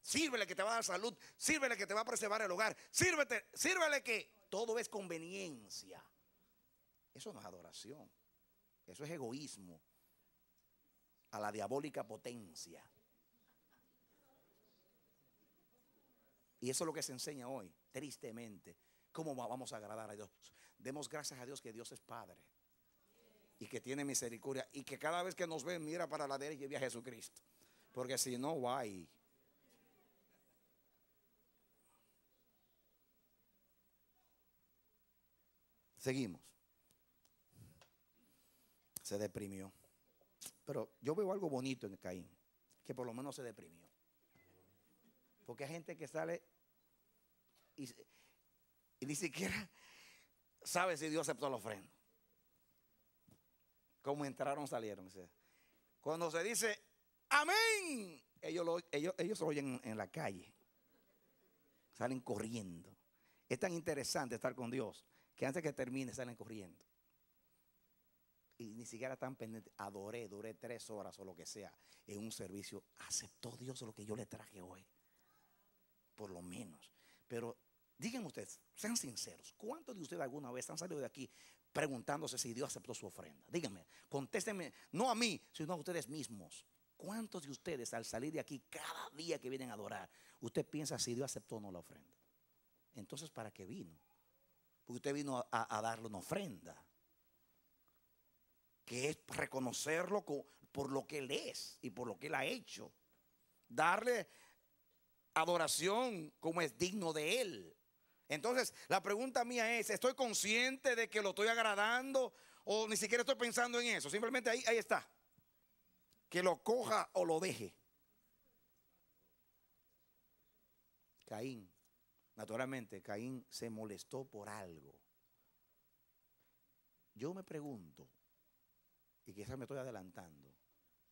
Speaker 2: Sírvele que te va a dar salud, sírvele que te va a preservar el hogar, sírvete, sírvele que todo es conveniencia. Eso no es adoración, eso es egoísmo a la diabólica potencia. Y eso es lo que se enseña hoy, tristemente. ¿Cómo vamos a agradar a Dios? Demos gracias a Dios que Dios es Padre y que tiene misericordia y que cada vez que nos ven mira para la derecha y ve a Jesucristo. Porque si no, guay. Seguimos. Se deprimió. Pero yo veo algo bonito en Caín, que por lo menos se deprimió. Porque hay gente que sale y, ni siquiera sabe si Dios aceptó la ofrenda. Como entraron, salieron. Cuando se dice amén, ellos, lo, ellos, ellos oyen en la calle. Salen corriendo. Es tan interesante estar con Dios que antes que termine salen corriendo y ni siquiera tan pendiente. Adoré, duré tres horas o lo que sea en un servicio. Aceptó Dios lo que yo le traje hoy. Por lo menos. Pero díganme ustedes, sean sinceros. ¿Cuántos de ustedes alguna vez han salido de aquí preguntándose si Dios aceptó su ofrenda? Díganme, contéstenme, no a mí, sino a ustedes mismos. ¿Cuántos de ustedes al salir de aquí cada día que vienen a adorar, usted piensa si Dios aceptó o no la ofrenda? Entonces, ¿para qué vino? Porque usted vino a darle una ofrenda que es reconocerlo por lo que Él es y por lo que Él ha hecho. Darle adoración como es digno de Él. Entonces, la pregunta mía es, ¿estoy consciente de que lo estoy agradando o ni siquiera estoy pensando en eso? Simplemente ahí, está. Que lo coja o lo deje. Caín, naturalmente, Caín se molestó por algo. Yo me pregunto, y quizás me estoy adelantando,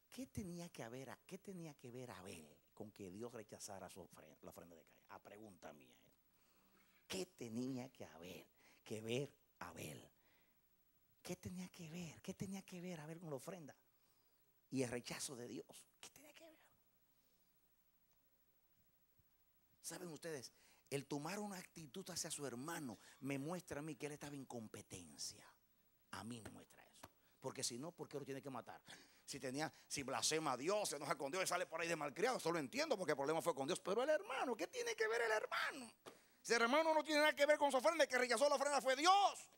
Speaker 2: ¿qué tenía que haber, a, qué tenía que ver Abel con que Dios rechazara su la ofrenda de Caín? A pregunta mía. ¿eh? ¿Qué tenía que haber, que ver Abel? ¿Qué tenía que ver? ¿Qué tenía que ver Abel con la ofrenda? Y el rechazo de Dios. ¿Qué tenía que ver? ¿Saben ustedes? El tomar una actitud hacia su hermano me muestra a mí que él estaba en competencia. A mí me muestra porque si no, ¿por qué lo tiene que matar? Si tenía, si blasema a Dios, se enoja con Dios y sale por ahí de malcriado. Eso lo entiendo porque el problema fue con Dios. Pero el hermano, ¿qué tiene que ver el hermano? Si el hermano no tiene nada que ver con su ofrenda, el que rechazó la ofrenda fue Dios.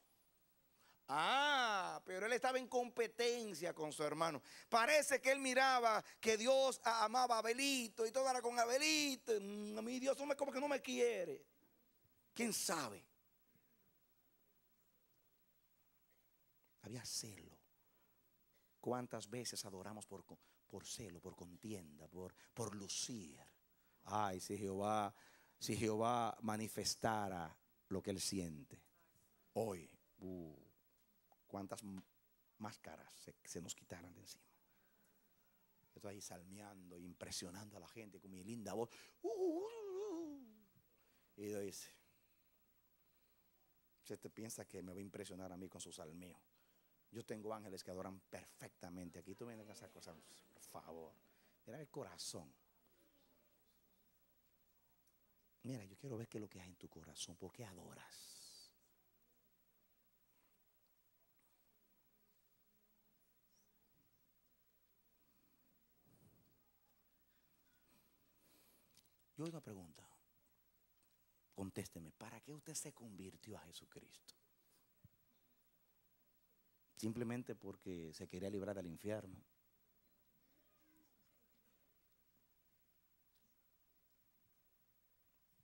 Speaker 2: Ah, pero él estaba en competencia con su hermano. Parece que él miraba que Dios amaba a Abelito y todo era con Abelito. Mi mm, Dios como que no me quiere. ¿Quién sabe? Había celo. ¿Cuántas veces adoramos por, por celo, por contienda, por, por lucir? Ay, si Jehová, si Jehová manifestara lo que él siente hoy, uh, cuántas máscaras se, nos quitaran de encima. Estoy ahí salmeando, impresionando a la gente con mi linda voz.
Speaker 1: Uh, uh, uh
Speaker 2: y dice, usted piensa que me va a impresionar a mí con su salmeo. Yo tengo ángeles que adoran perfectamente. Aquí tú vienes a esas cosas, por favor. Mira el corazón. Mira, yo quiero ver qué es lo que hay en tu corazón. ¿Por qué adoras? Yo una pregunta. Contésteme, ¿para qué usted se convirtió a Jesucristo? simplemente porque se quería librar del infierno.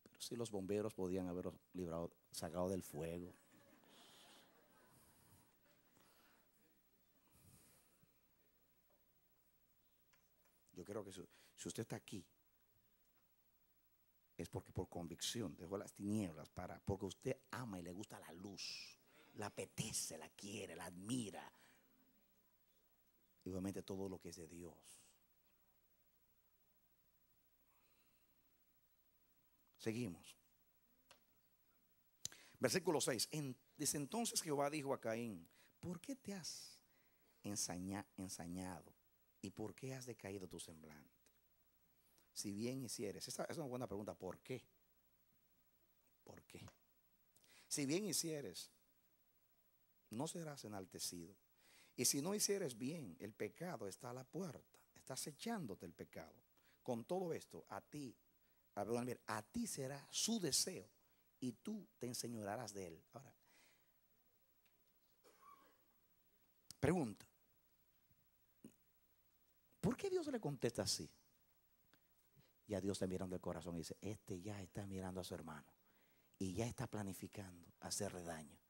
Speaker 2: Pero si los bomberos podían haber librado, sacado del fuego. Yo creo que si, si usted está aquí, es porque por convicción dejó las tinieblas para, porque usted ama y le gusta la luz
Speaker 1: la apetece, la quiere, la admira.
Speaker 2: Igualmente todo lo que es de Dios. Seguimos. Versículo 6. En, dice entonces Jehová dijo a Caín, ¿por qué te has ensañado? ¿Y por qué has decaído tu semblante? Si bien hicieres, esa es una buena pregunta, ¿por qué? ¿Por qué? Si bien hicieres no serás enaltecido. Y si no hicieres bien, el pecado está a la puerta, Estás echándote el pecado. Con todo esto, a ti, a, a ti será su deseo y tú te enseñorarás de él. Ahora, pregunta, ¿por qué Dios le contesta así? Y a Dios te mirando del corazón y dice, este ya está mirando a su hermano y ya está planificando hacerle daño.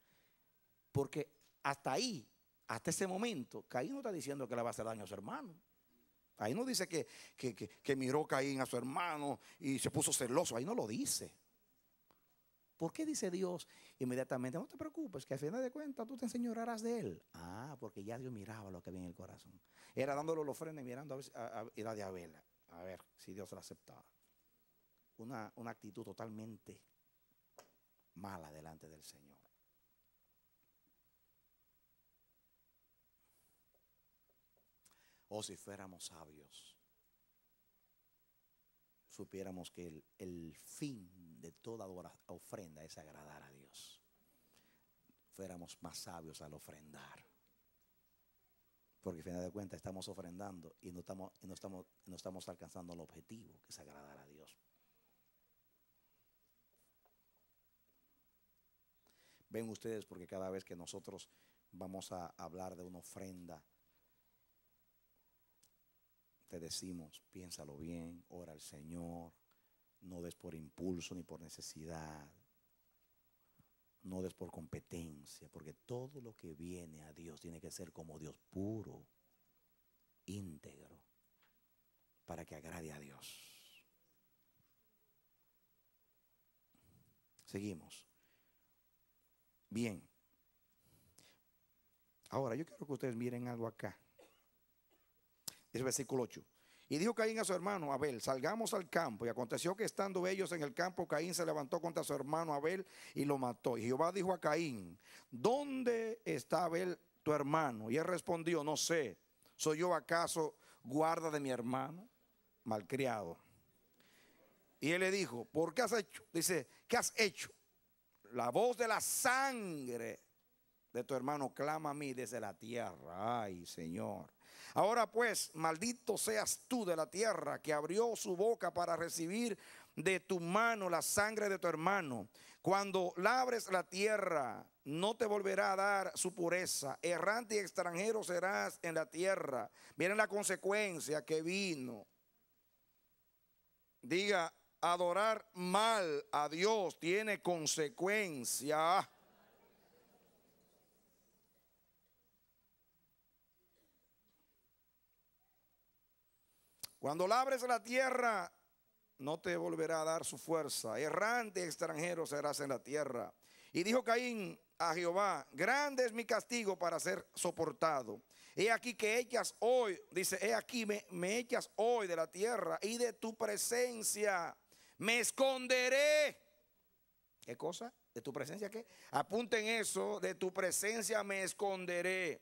Speaker 2: Porque hasta ahí, hasta ese momento, Caín no está diciendo que le va a hacer daño a su hermano. Ahí no dice que, miró Caín a su hermano y se puso celoso. Ahí no lo dice. ¿Por qué dice Dios inmediatamente? No te preocupes, que al final de cuentas tú te enseñorarás de él. Ah, porque ya Dios miraba lo que había en el corazón. Era dándole los frenos y mirando a, a, de Abel. A ver si Dios la aceptaba. una actitud totalmente mala delante del Señor. O oh, si fuéramos sabios, supiéramos que el, fin de toda ofrenda es agradar a Dios. Fuéramos más sabios al ofrendar. Porque al final de cuentas estamos ofrendando y no estamos, no estamos, no estamos alcanzando el objetivo, que es agradar a Dios. Ven ustedes, porque cada vez que nosotros vamos a hablar de una ofrenda, te decimos, piénsalo bien, ora al Señor, no des por impulso ni por necesidad, no des por competencia, porque todo lo que viene a Dios tiene que ser como Dios puro, íntegro, para que agrade a Dios. Seguimos. Bien. Ahora yo quiero que ustedes miren algo acá. Es versículo 8. Y dijo Caín a su hermano Abel, salgamos al campo. Y aconteció que estando ellos en el campo, Caín se levantó contra su hermano Abel y lo mató. Y Jehová dijo a Caín, ¿dónde está Abel tu hermano? Y él respondió, no sé, ¿soy yo acaso guarda de mi hermano? Malcriado. Y él le dijo, ¿por qué has hecho? Dice, ¿qué has hecho? La voz de la sangre de tu hermano clama a mí desde la tierra. Ay, Señor. Ahora pues, maldito seas tú de la tierra que abrió su boca para recibir de tu mano la sangre de tu hermano. Cuando labres la tierra, no te volverá a dar su pureza. Errante y extranjero serás en la tierra. Miren la consecuencia que vino. Diga, adorar mal a Dios tiene consecuencia. Cuando la abres la tierra, no te volverá a dar su fuerza. Errante extranjero serás en la tierra. Y dijo Caín a Jehová, grande es mi castigo para ser soportado. He aquí que echas hoy, dice, he aquí me, me echas hoy de la tierra y de tu presencia me esconderé. ¿Qué cosa? ¿De tu presencia qué? Apunten eso, de tu presencia me esconderé.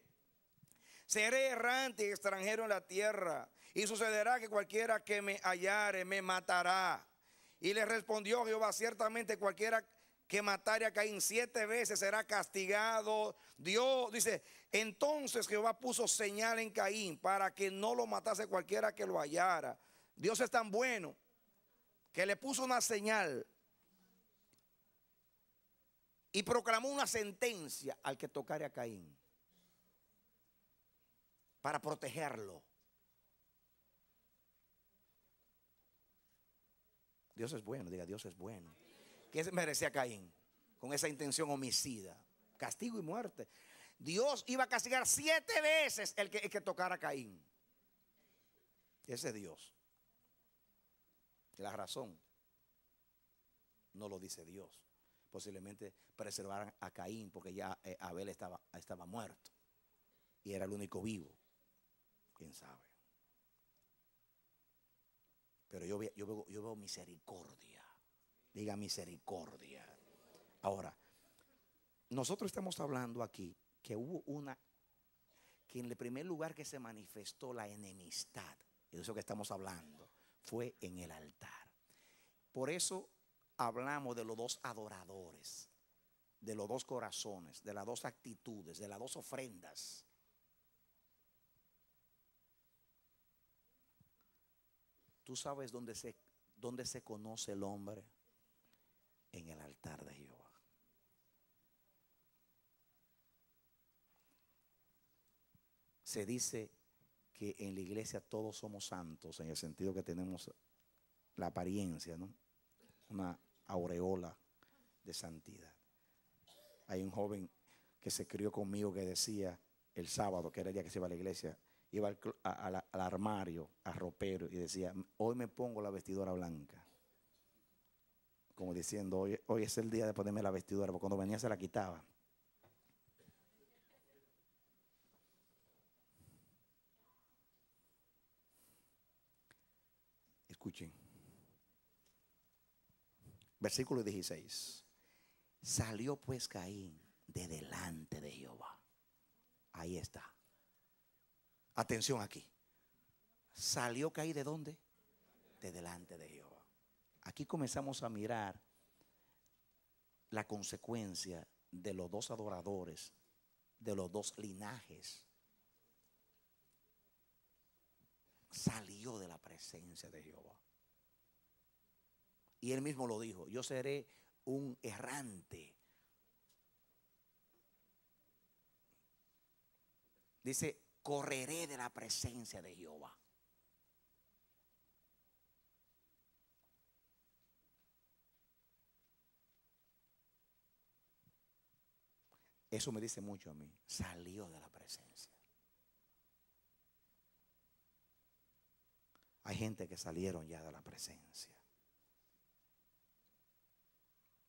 Speaker 2: Seré errante y extranjero en la tierra. Y sucederá que cualquiera que me hallare me matará. Y le respondió Jehová, ciertamente cualquiera que matare a Caín siete veces será castigado. Dios dice, entonces Jehová puso señal en Caín para que no lo matase cualquiera que lo hallara. Dios es tan bueno que le puso una señal y proclamó una sentencia al que tocare a Caín para protegerlo. Dios es bueno, diga, Dios es bueno. ¿Qué merecía Caín? Con esa intención homicida, castigo y muerte. Dios iba a castigar siete veces el que, que tocara a Caín. Ese es Dios. La razón no lo dice Dios. Posiblemente preservaran a Caín porque ya eh, Abel estaba, estaba muerto y era el único vivo. ¿Quién sabe? Pero yo, veo, veo misericordia. Diga misericordia. Ahora, nosotros estamos hablando aquí que hubo una, que en el primer lugar que se manifestó la enemistad, y de eso que estamos hablando, fue en el altar. Por eso hablamos de los dos adoradores, de los dos corazones, de las dos actitudes, de las dos ofrendas. Tú sabes dónde se, se conoce el hombre. En el altar de Jehová. Se dice que en la iglesia todos somos santos, en el sentido que tenemos la apariencia, ¿no? Una aureola de santidad. Hay un joven que se crió conmigo que decía el sábado, que era el día que se iba a la iglesia, iba al, a, al armario, a ropero, y decía, hoy me pongo la vestidura blanca. Como diciendo, hoy, hoy es el día de ponerme la vestidura porque cuando venía se la quitaba. Escuchen. Versículo 16. Salió pues Caín de delante de Jehová. Ahí está. Atención aquí. ¿Salió caí de dónde? De delante de Jehová. Aquí comenzamos a mirar la consecuencia de los dos adoradores, de los dos linajes. Salió de la presencia de Jehová. Y él mismo lo dijo, yo seré un errante. Dice, correré de la presencia de Jehová. Eso me dice mucho a mí. Salió de la presencia. Hay gente que salieron ya de la presencia.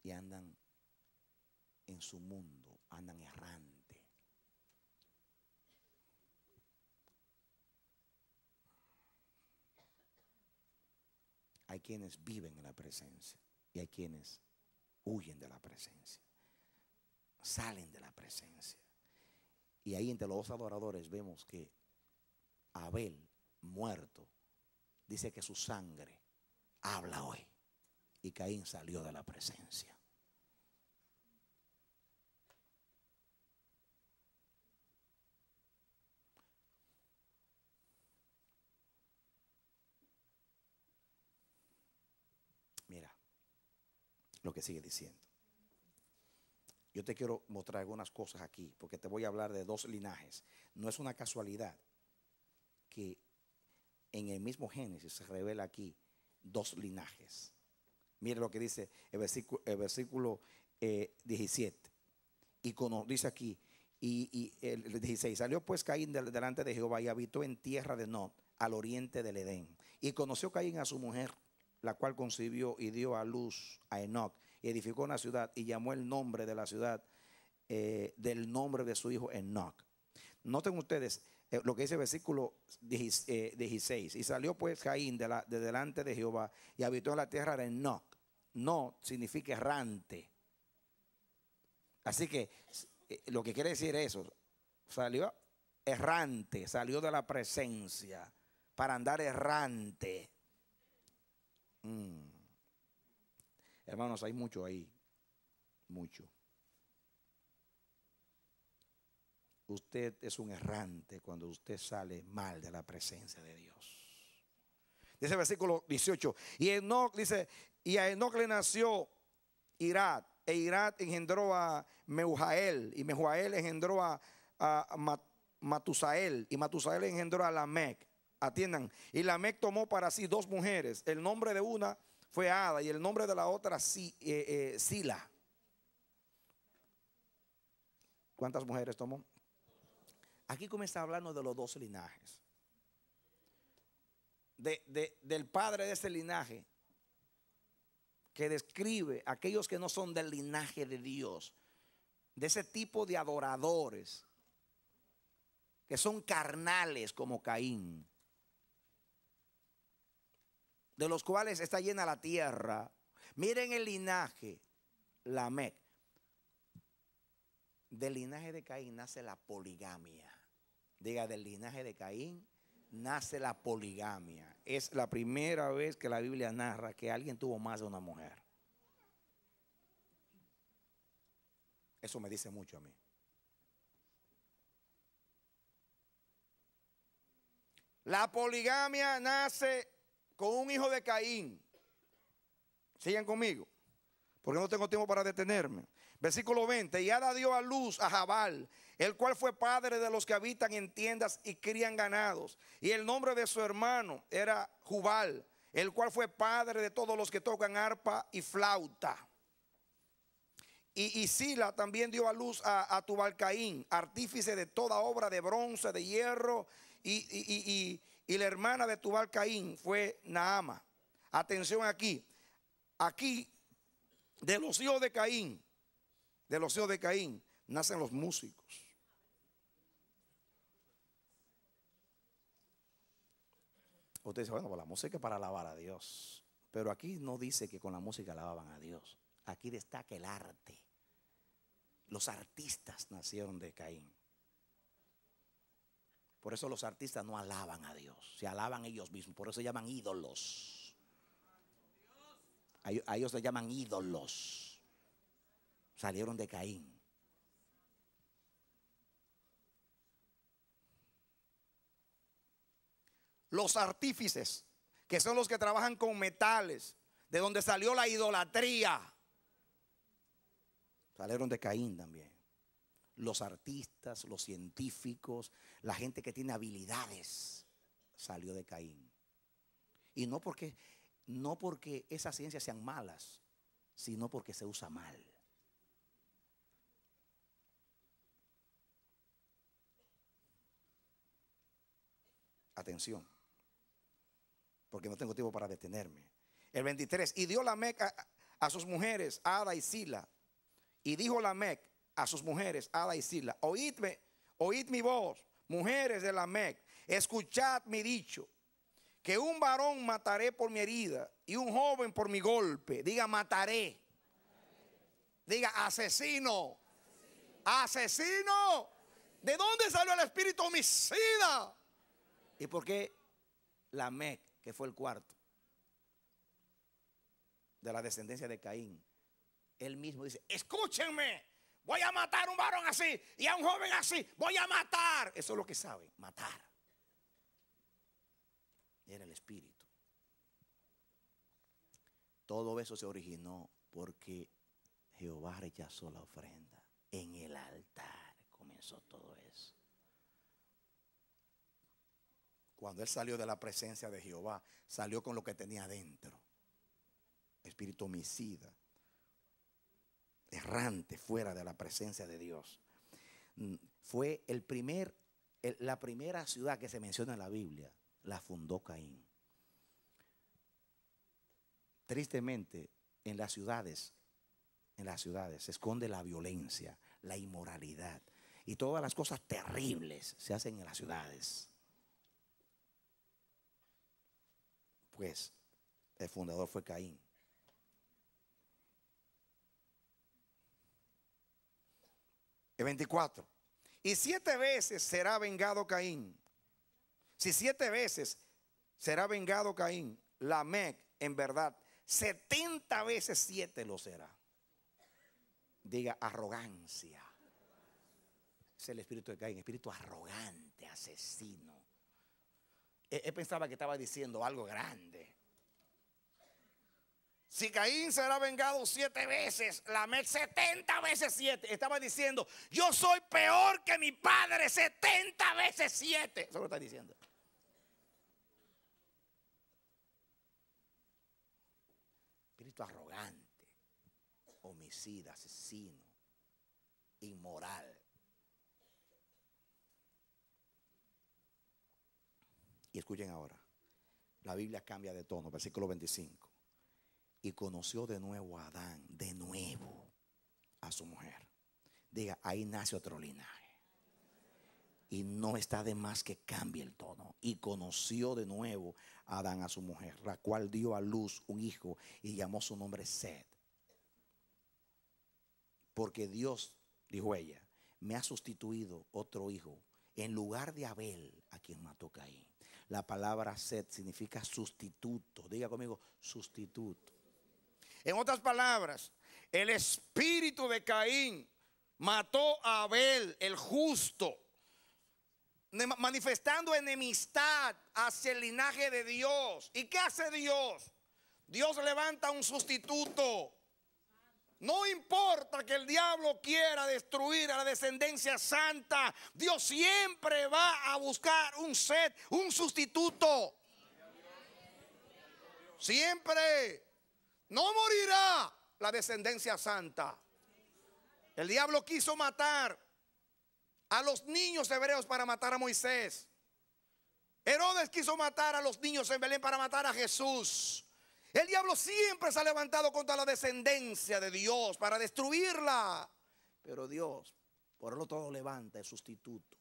Speaker 2: Y andan en su mundo, andan errando. quienes viven en la presencia y hay quienes huyen de la presencia, salen de la presencia. Y ahí entre los adoradores vemos que Abel, muerto, dice que su sangre habla hoy. Y Caín salió de la presencia. lo que sigue diciendo. Yo te quiero mostrar algunas cosas aquí, porque te voy a hablar de dos linajes. No es una casualidad que en el mismo Génesis se revela aquí dos linajes. Mire lo que dice el versículo, 17. Eh, y dice aquí, y, el 16, salió pues Caín delante de Jehová y habitó en tierra de Nod, al oriente del Edén. Y conoció Caín a su mujer la cual concibió y dio a luz a Enoch, y edificó una ciudad y llamó el nombre de la ciudad eh, del nombre de su hijo Enoch. Noten ustedes eh, lo que dice el versículo 16. Eh, y salió pues Jaín de, la, de delante de Jehová y habitó en la tierra de Enoch. No significa errante. Así que lo que quiere decir eso, salió errante, salió de la presencia para andar errante. Mm. Hermanos, hay mucho ahí, mucho. Usted es un errante cuando usted sale mal de la presencia de Dios. Dice el versículo 18. Y dice, y a Enoch le nació Irad, e Irad engendró a Meujael, y Meujael engendró a, Matusael, y Matusael engendró a Lamec atiendan. Y Lamec tomó para sí dos mujeres. El nombre de una fue Ada y el nombre de la otra eh, eh, Sila. ¿Cuántas mujeres tomó? Aquí comienza hablando de los dos linajes. del padre de ese linaje que describe aquellos que no son del linaje de Dios, de ese tipo de adoradores que son carnales como Caín de los cuales está llena la tierra. Miren el linaje, La Mec. Del linaje de Caín nace la poligamia. Diga, del linaje de Caín nace la poligamia. Es la primera vez que la Biblia narra que alguien tuvo más de una mujer. Eso me dice mucho a mí. La poligamia nace con un hijo de Caín. Sigan conmigo, porque no tengo tiempo para detenerme. Versículo 20, y Ada dio a luz a Jabal, el cual fue padre de los que habitan en tiendas y crían ganados. Y el nombre de su hermano era Jubal, el cual fue padre de todos los que tocan arpa y flauta. Y Isila también dio a luz a, Tubal Caín, artífice de toda obra de bronce, de hierro y, y, y la hermana de Tubal Caín fue Naama. Atención aquí, aquí de los hijos de Caín, de los hijos de Caín, nacen los músicos. Usted dice, bueno, pues la música es para alabar a Dios. Pero aquí no dice que con la música alababan a Dios. Aquí destaca el arte. Los artistas nacieron de Caín. Por eso los artistas no alaban a Dios, se alaban ellos mismos, por eso se llaman ídolos. A ellos se llaman ídolos. Salieron de Caín. Los artífices, que son los que trabajan con metales, de donde salió la idolatría, salieron de Caín también los artistas, los científicos, la gente que tiene habilidades, salió de Caín. Y no porque, no porque esas ciencias sean malas, sino porque se usa mal. Atención, porque no tengo tiempo para detenerme. El 23, y dio la meca a sus mujeres, Ada y Sila. Y dijo la meca a sus mujeres, a y Sila, oídme, oíd mi voz, mujeres de la Mec, escuchad mi dicho, que un varón mataré por mi herida y un joven por mi golpe. Diga, mataré. Diga, asesino. Asesino. ¿De dónde salió el espíritu homicida? ¿Y por qué la Mec, que fue el cuarto de la descendencia de Caín, él mismo dice, escúchenme, Voy a matar a un varón así y a un joven así. Voy a matar. Eso es lo que saben, matar. Era el espíritu. Todo eso se originó porque Jehová rechazó la ofrenda. En el altar comenzó todo eso. Cuando él salió de la presencia de Jehová, salió con lo que tenía adentro. Espíritu homicida, errante fuera de la presencia de Dios. Mm, fue el primer, la primera ciudad que se menciona en la Biblia, la fundó Caín. Tristemente, en las ciudades, en las ciudades se esconde la violencia, la inmoralidad y todas las cosas terribles se hacen en las ciudades. Pues el fundador fue Caín. 24. Y siete veces será vengado Caín. Si siete veces será vengado Caín, la mec en verdad, 70 veces siete lo será. Diga arrogancia. Es el espíritu de Caín, espíritu arrogante, asesino. E, él pensaba que estaba diciendo algo grande. Si Caín será vengado siete veces, la 70 veces 7 Estaba diciendo, yo soy peor que mi padre 70 veces 7 Eso lo está diciendo. Espíritu arrogante, homicida, asesino, inmoral. Y escuchen ahora, la Biblia cambia de tono, versículo 25 y conoció de nuevo a Adán, de nuevo a su mujer. Diga, ahí nace otro linaje. Y no está de más que cambie el tono. Y conoció de nuevo a Adán a su mujer, la cual dio a luz un hijo y llamó su nombre Sed. Porque Dios, dijo ella, me ha sustituido otro hijo en lugar de Abel, a quien mató Caín. La palabra Sed significa sustituto. Diga conmigo, sustituto. En otras palabras, el espíritu de Caín mató a Abel, el justo, manifestando enemistad hacia el linaje de Dios. ¿Y qué hace Dios? Dios levanta un sustituto. No importa que el diablo quiera destruir a la descendencia santa, Dios siempre va a buscar un set, un sustituto. Siempre. No morirá la descendencia santa. El diablo quiso matar a los niños hebreos para matar a Moisés. Herodes quiso matar a los niños en Belén para matar a Jesús. El diablo siempre se ha levantado contra la descendencia de Dios para destruirla. Pero Dios, por lo todo, levanta el sustituto.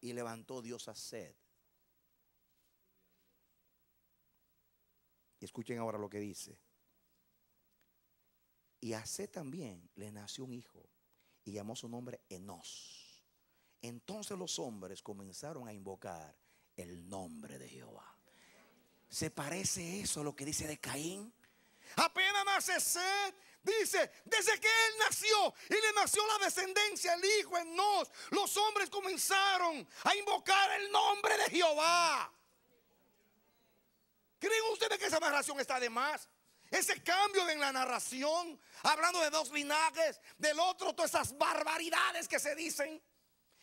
Speaker 2: Y levantó Dios a sed Y escuchen ahora lo que dice. Y a también le nació un hijo y llamó su nombre Enos. Entonces los hombres comenzaron a invocar el nombre de Jehová. ¿Se parece eso a lo que dice de Caín? Apenas nace sed, dice, desde que él nació y le nació la descendencia, el hijo Enos, los hombres comenzaron a invocar el nombre de Jehová. ¿Creen ustedes que esa narración está de más? Ese cambio en la narración, hablando de dos linajes, del otro, todas esas barbaridades que se dicen.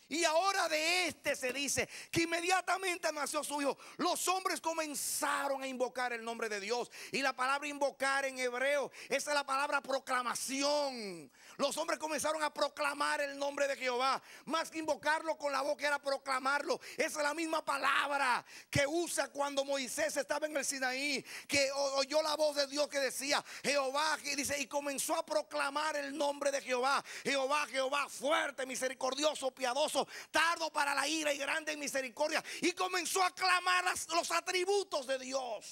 Speaker 2: Y ahora de este se dice que inmediatamente nació su hijo. Los hombres comenzaron a invocar el nombre de Dios. Y la palabra invocar en hebreo, esa es la palabra proclamación. Los hombres comenzaron a proclamar el nombre de Jehová. Más que invocarlo con la boca era proclamarlo. Esa es la misma palabra que usa cuando Moisés estaba en el Sinaí, que oyó la voz de Dios que decía, Jehová, y dice, y comenzó a proclamar el nombre de Jehová. Jehová, Jehová, fuerte, misericordioso, piadoso tardo para la ira y grande en misericordia. Y comenzó a clamar los atributos de Dios.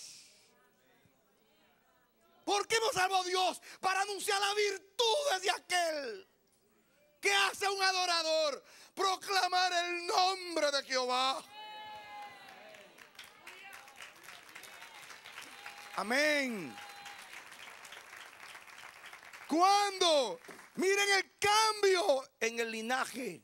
Speaker 2: ¿Por qué nos salvó Dios? Para anunciar las virtudes de aquel. Que hace un adorador? Proclamar el nombre de Jehová. Amén. Cuando Miren el cambio en el linaje.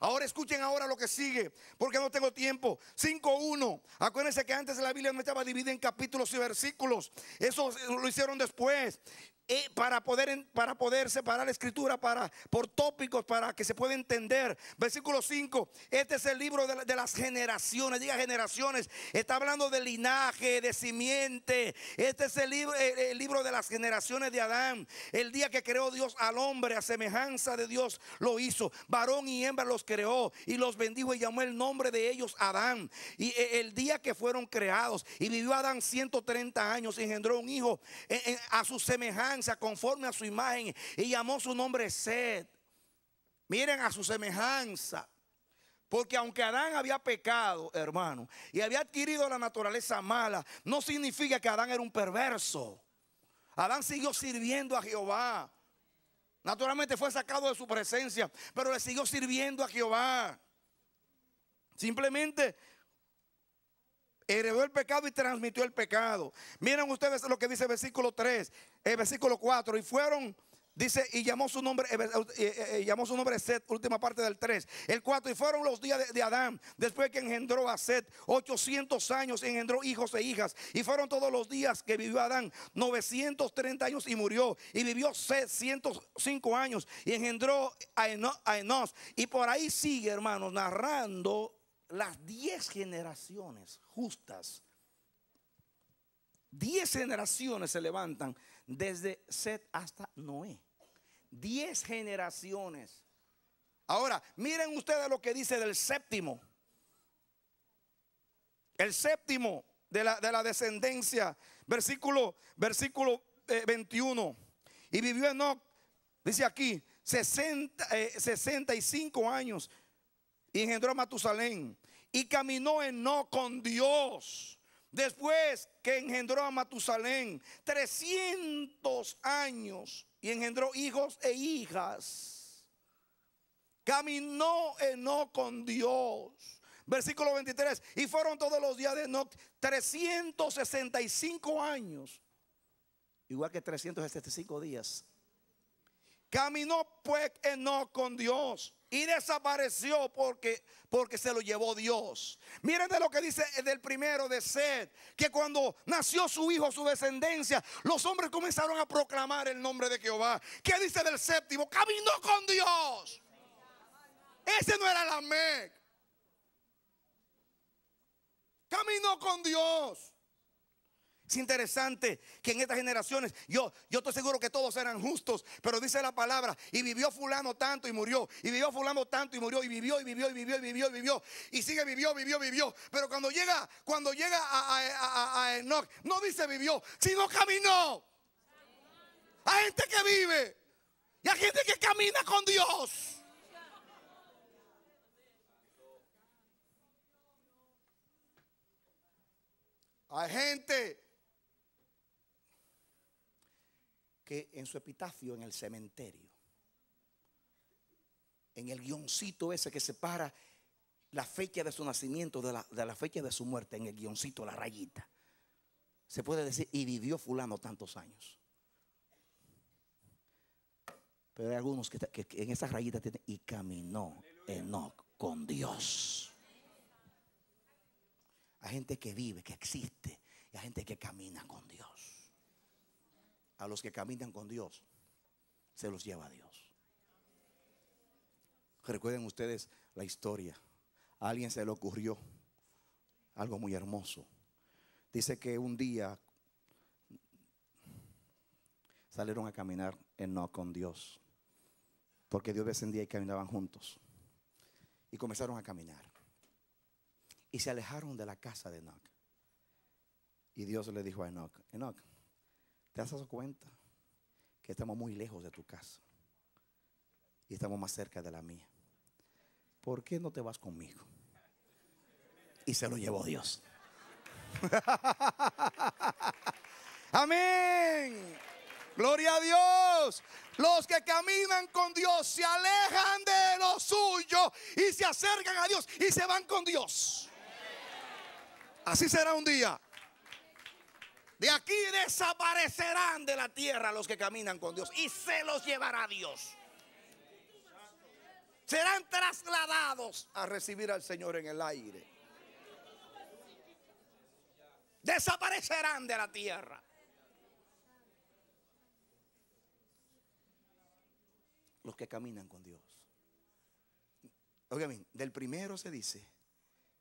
Speaker 2: Ahora escuchen ahora lo que sigue, porque no tengo tiempo. 5.1. Acuérdense que antes la Biblia no estaba dividida en capítulos y versículos. Eso lo hicieron después. Eh, para, poder, para poder separar la escritura para, por tópicos, para que se pueda entender. Versículo 5, este es el libro de, las generaciones, diga generaciones, está hablando de linaje, de simiente, este es el libro, eh, eh, el, libro de las generaciones de Adán, el día que creó Dios al hombre, a semejanza de Dios lo hizo, varón y hembra los creó y los bendijo y llamó el nombre de ellos Adán, y el día que fueron creados, y vivió Adán 130 años engendró un hijo a su semejanza conforme a su imagen, y llamó su nombre Sed. Miren a su semejanza. Porque aunque Adán había pecado, hermano, y había adquirido la naturaleza mala, no significa que Adán era un perverso. Adán siguió sirviendo a Jehová. Naturalmente fue sacado de su presencia, pero le siguió sirviendo a Jehová. Simplemente heredó el pecado y transmitió el pecado. Miren ustedes lo que dice el versículo 3, el versículo 4. Y fueron, dice, y llamó su nombre, eh, eh, eh, llamó su nombre Set, última parte del 3. El 4, y fueron los días de, Adán, después que engendró a Set, 800 años engendró hijos e hijas. Y fueron todos los días que vivió Adán, 930 años y murió. Y vivió Set 105 años y engendró a, a Enos. Y por ahí sigue, hermanos, narrando las diez generaciones justas, diez generaciones se levantan desde Set hasta Noé. Diez generaciones. Ahora, miren ustedes lo que dice del séptimo. El séptimo de la, descendencia. Versículo, versículo 21. Eh, y vivió Enoch, dice aquí, 60, 65 eh, años y engendró a Matusalén. Y caminó en no con Dios. Después que engendró a Matusalén 300 años y engendró hijos e hijas. Caminó en no con Dios. Versículo 23. Y fueron todos los días de no 365 años. Igual que 365 días Caminó pues no con Dios y desapareció porque, porque se lo llevó Dios. Miren de lo que dice del primero de Sed, que cuando nació su hijo, su descendencia, los hombres comenzaron a proclamar el nombre de Jehová. ¿Qué dice del séptimo? Caminó con Dios. Ese no era la Mec. Caminó con Dios. Es interesante que en estas generaciones, yo, yo estoy seguro que todos eran justos, pero dice la palabra, y vivió fulano tanto y murió, y vivió fulano tanto y murió, y vivió, y vivió, y vivió, y vivió, y vivió, y sigue vivió, vivió, vivió. Pero cuando llega, cuando llega a, a Enoch, no dice vivió, sino caminó. Hay gente que vive, y hay gente que camina con Dios. Hay gente que en su epitafio en el cementerio, en el guioncito ese que separa la fecha de su nacimiento de la, fecha de su muerte, en el guioncito, la rayita, se puede decir, y vivió fulano tantos años. Pero hay algunos que, en esa rayita tienen, y caminó Enoch con Dios. Hay gente que vive, que existe, y hay gente que camina con Dios a los que caminan con Dios, se los lleva a Dios. Recuerden ustedes la historia. A alguien se le ocurrió algo muy hermoso. Dice que un día salieron a caminar en no con Dios, porque Dios descendía y caminaban juntos. Y comenzaron a caminar. Y se alejaron de la casa de Enoch. Y Dios le dijo a Enoch, Enoch, te dado cuenta que estamos muy lejos de tu casa y estamos más cerca de la mía. ¿Por qué no te vas conmigo? Y se lo llevó Dios. Amén. Gloria a Dios. Los que caminan con Dios se alejan de lo suyo y se acercan a Dios y se van con Dios. Así será un día. De aquí desaparecerán de la tierra los que caminan con Dios y se los llevará Dios. Serán trasladados a recibir al Señor en el aire. Desaparecerán de la tierra. Los que caminan con Dios. Oigan, del primero se dice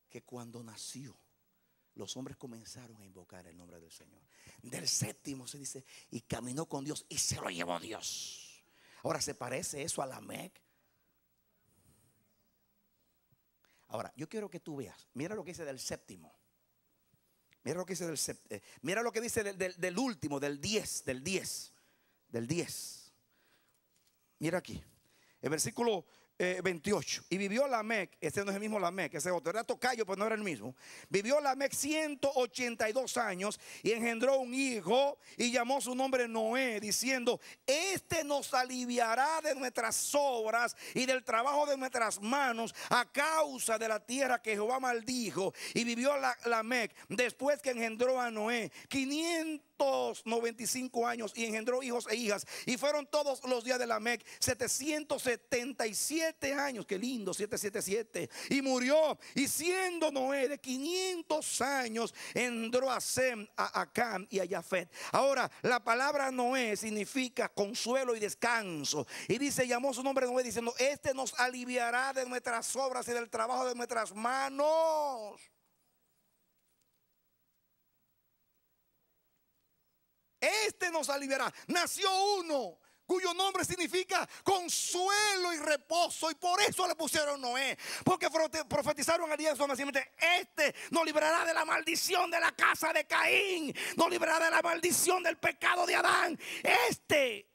Speaker 2: que cuando nació, los hombres comenzaron a invocar el nombre del Señor. Del séptimo se dice, y caminó con Dios y se lo llevó Dios. Ahora, ¿se parece eso a la Mec? Ahora, yo quiero que tú veas, mira lo que dice del séptimo. Mira lo que dice del eh, Mira lo que dice del, último, del diez, del 10, del 10. Mira aquí. El versículo 28. Eh, y vivió mec este no es el mismo Lamec, ese otro, era Tocayo, pero no era el mismo. Vivió la mec 182 años y engendró un hijo y llamó su nombre Noé, diciendo, este nos aliviará de nuestras obras y del trabajo de nuestras manos a causa de la tierra que Jehová maldijo. Y vivió la mec después que engendró a Noé 500 95 años y engendró hijos e hijas. Y fueron todos los días de la Mec 777 años. Qué lindo, 777. Y murió. Y siendo Noé de 500 años, engendró a Sem, a Acán y a Jafet. Ahora, la palabra Noé significa consuelo y descanso. Y dice, llamó su nombre Noé diciendo, este nos aliviará de nuestras obras y del trabajo de nuestras manos. Este nos aliviará. Nació uno cuyo nombre significa consuelo y reposo. Y por eso le pusieron Noé. Porque profetizaron al día de su nacimiento. Este nos librará de la maldición de la casa de Caín. Nos librará de la maldición
Speaker 1: del pecado de Adán. Este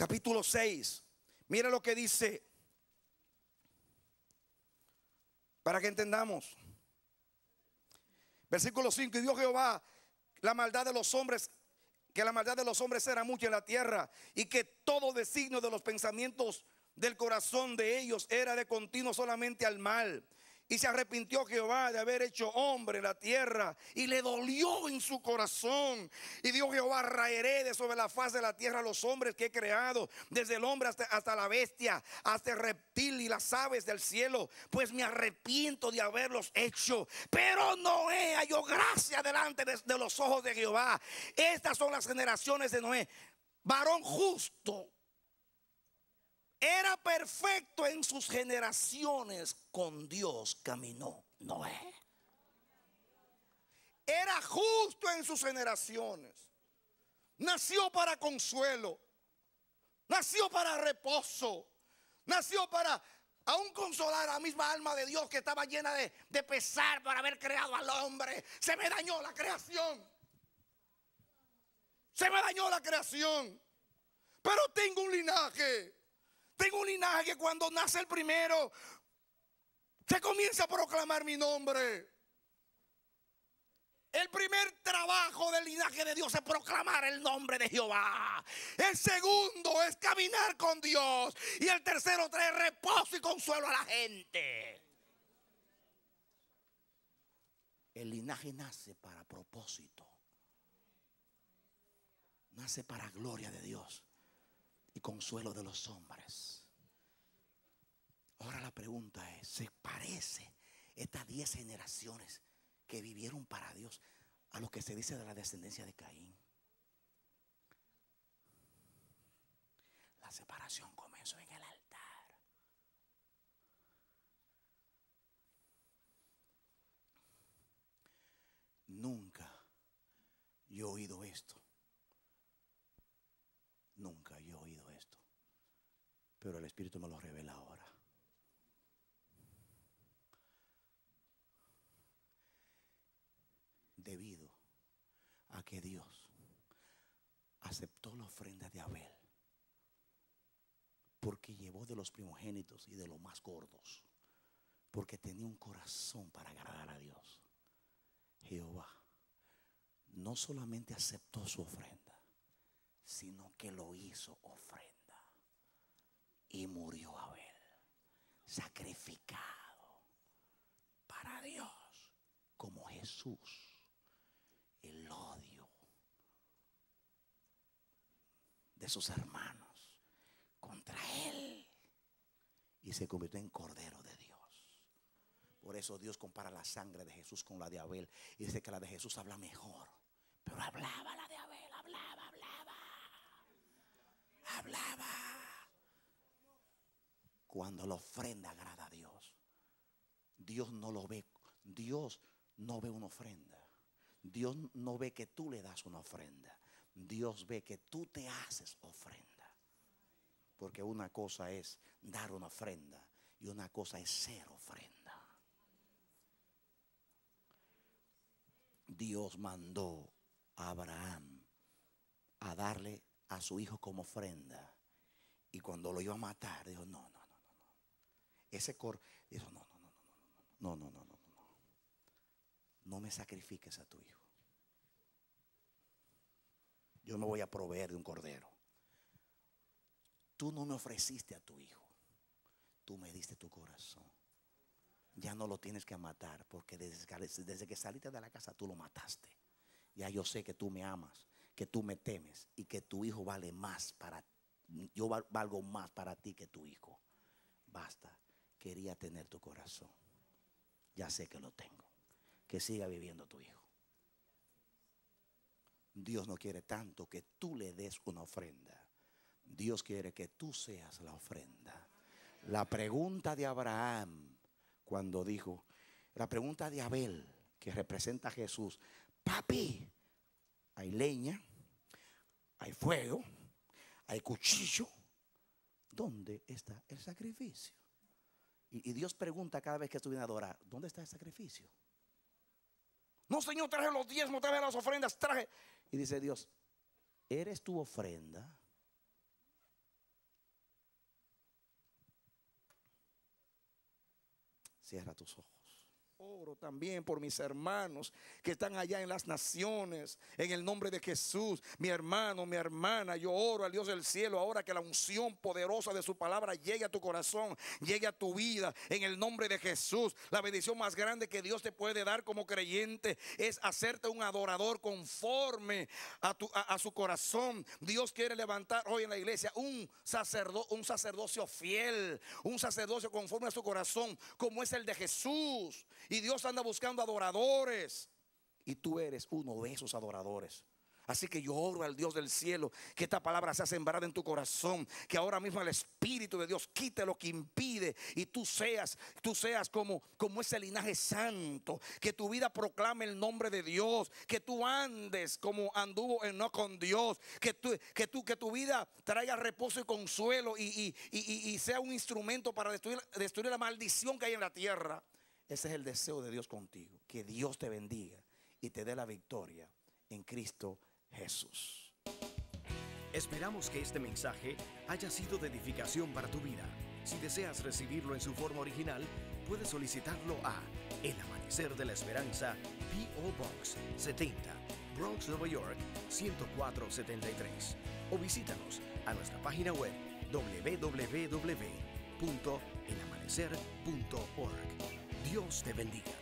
Speaker 2: capítulo 6. Mira lo que dice. Para que entendamos. Versículo 5. Y Dios Jehová, la maldad de los hombres, que la maldad de los hombres era mucha en la tierra y que todo designio de los pensamientos del corazón de ellos era de continuo solamente al mal. Y se arrepintió Jehová de haber hecho hombre en la tierra. Y le dolió en su corazón. Y dijo Jehová, raeré de sobre la faz de la tierra los hombres que he creado, desde el hombre hasta, la bestia, hasta el reptil y las aves del cielo. Pues me arrepiento de haberlos hecho. Pero Noé halló gracia delante de los ojos de Jehová. Estas son las generaciones de Noé. Varón justo era perfecto en sus generaciones, con Dios caminó Noé. Era justo en sus generaciones. Nació para consuelo. Nació para reposo. Nació para aún consolar a la misma alma de Dios que estaba llena de, de pesar por haber creado al hombre. Se me dañó la creación. Se me dañó la creación. Pero tengo un linaje. Tengo un linaje que cuando nace el primero, se comienza a proclamar mi nombre. El primer trabajo del linaje de Dios es proclamar el nombre de Jehová. El segundo es caminar con Dios. Y el tercero trae reposo y consuelo a la gente. El linaje nace para propósito. Nace para gloria de Dios consuelo de los hombres. Ahora la pregunta es, ¿se parece estas diez generaciones que vivieron para Dios a lo que se dice de la descendencia de Caín? La separación comenzó en el altar. Nunca yo he oído esto
Speaker 1: pero el Espíritu me lo revela
Speaker 2: ahora. Debido a que Dios aceptó la ofrenda de Abel, porque llevó de los primogénitos y de los más gordos, porque tenía un corazón para agradar a Dios. Jehová no solamente aceptó su ofrenda, sino que lo hizo ofrenda. Y murió Abel, sacrificado
Speaker 1: para Dios,
Speaker 2: como Jesús. El odio de sus hermanos contra él. Y se convirtió en Cordero de Dios. Por eso Dios compara la sangre de Jesús con la de Abel. Y dice que la de Jesús habla mejor.
Speaker 1: Pero hablaba la de Abel, hablaba, hablaba. Hablaba.
Speaker 2: Cuando la ofrenda agrada a Dios. Dios no lo ve. Dios no ve una ofrenda. Dios no ve que tú le das una ofrenda. Dios ve que tú te haces ofrenda. Porque una cosa es dar una ofrenda y una cosa es ser ofrenda. Dios mandó a Abraham a darle a su hijo como ofrenda. Y cuando lo iba a matar, dijo, no, no ese cor. Dijo, no, no, no, no, no, no, no, no, no, no, no. No me sacrifiques a tu hijo. Yo me voy a proveer de un cordero. Tú no me ofreciste a tu hijo. Tú me diste tu corazón. Ya no lo tienes que matar porque desde, desde que saliste de la casa tú lo mataste. Ya yo sé que tú me amas, que tú me temes y que tu hijo vale más para Yo valgo más para ti que tu hijo. Basta quería tener tu corazón. Ya sé que lo tengo. Que siga viviendo tu hijo. Dios no quiere tanto que tú le des una ofrenda. Dios quiere que tú seas la ofrenda. La pregunta de Abraham cuando dijo, la pregunta de Abel que representa a Jesús, papi, hay leña, hay fuego, hay cuchillo. ¿Dónde está el sacrificio? Y, Dios pregunta cada vez que tú vienes a adorar, ¿dónde está el sacrificio? No, Señor, traje los diezmos, traje las ofrendas, traje. Y dice Dios, ¿eres tu ofrenda? Cierra tus ojos. Oro también por mis hermanos que están allá en las naciones, en el nombre de Jesús. Mi hermano, mi hermana, yo oro al Dios del cielo ahora que la unción poderosa de su palabra llegue a tu corazón, llegue a tu vida, en el nombre de Jesús. La bendición más grande que Dios te puede dar como creyente es hacerte un adorador conforme a, a, su corazón. Dios quiere levantar hoy en la iglesia un, sacerdote un sacerdocio fiel, un sacerdocio conforme a su corazón, como es el de Jesús. Y Dios anda buscando adoradores. Y tú eres uno de esos adoradores. Así que yo oro al Dios del cielo que esta palabra sea sembrada en tu corazón, que ahora mismo el espíritu de Dios quite lo que impide y tú seas, tú seas como como ese linaje santo, que tu vida proclame el nombre de Dios, que tú andes como anduvo en no con Dios, que tú que que tu vida traiga reposo y consuelo y, y, y sea un instrumento para destruir, destruir la maldición que hay en la tierra. Ese es el deseo de Dios contigo, que Dios te bendiga y te dé la victoria en Cristo
Speaker 1: Jesús. Esperamos que este mensaje haya sido de edificación para tu vida. Si deseas recibirlo en su forma original, puedes solicitarlo a El Amanecer de la Esperanza, P.O. Box 70, Bronx, Nueva York 10473. O visítanos a nuestra página web www.elamanecer.org. Dios te bendiga.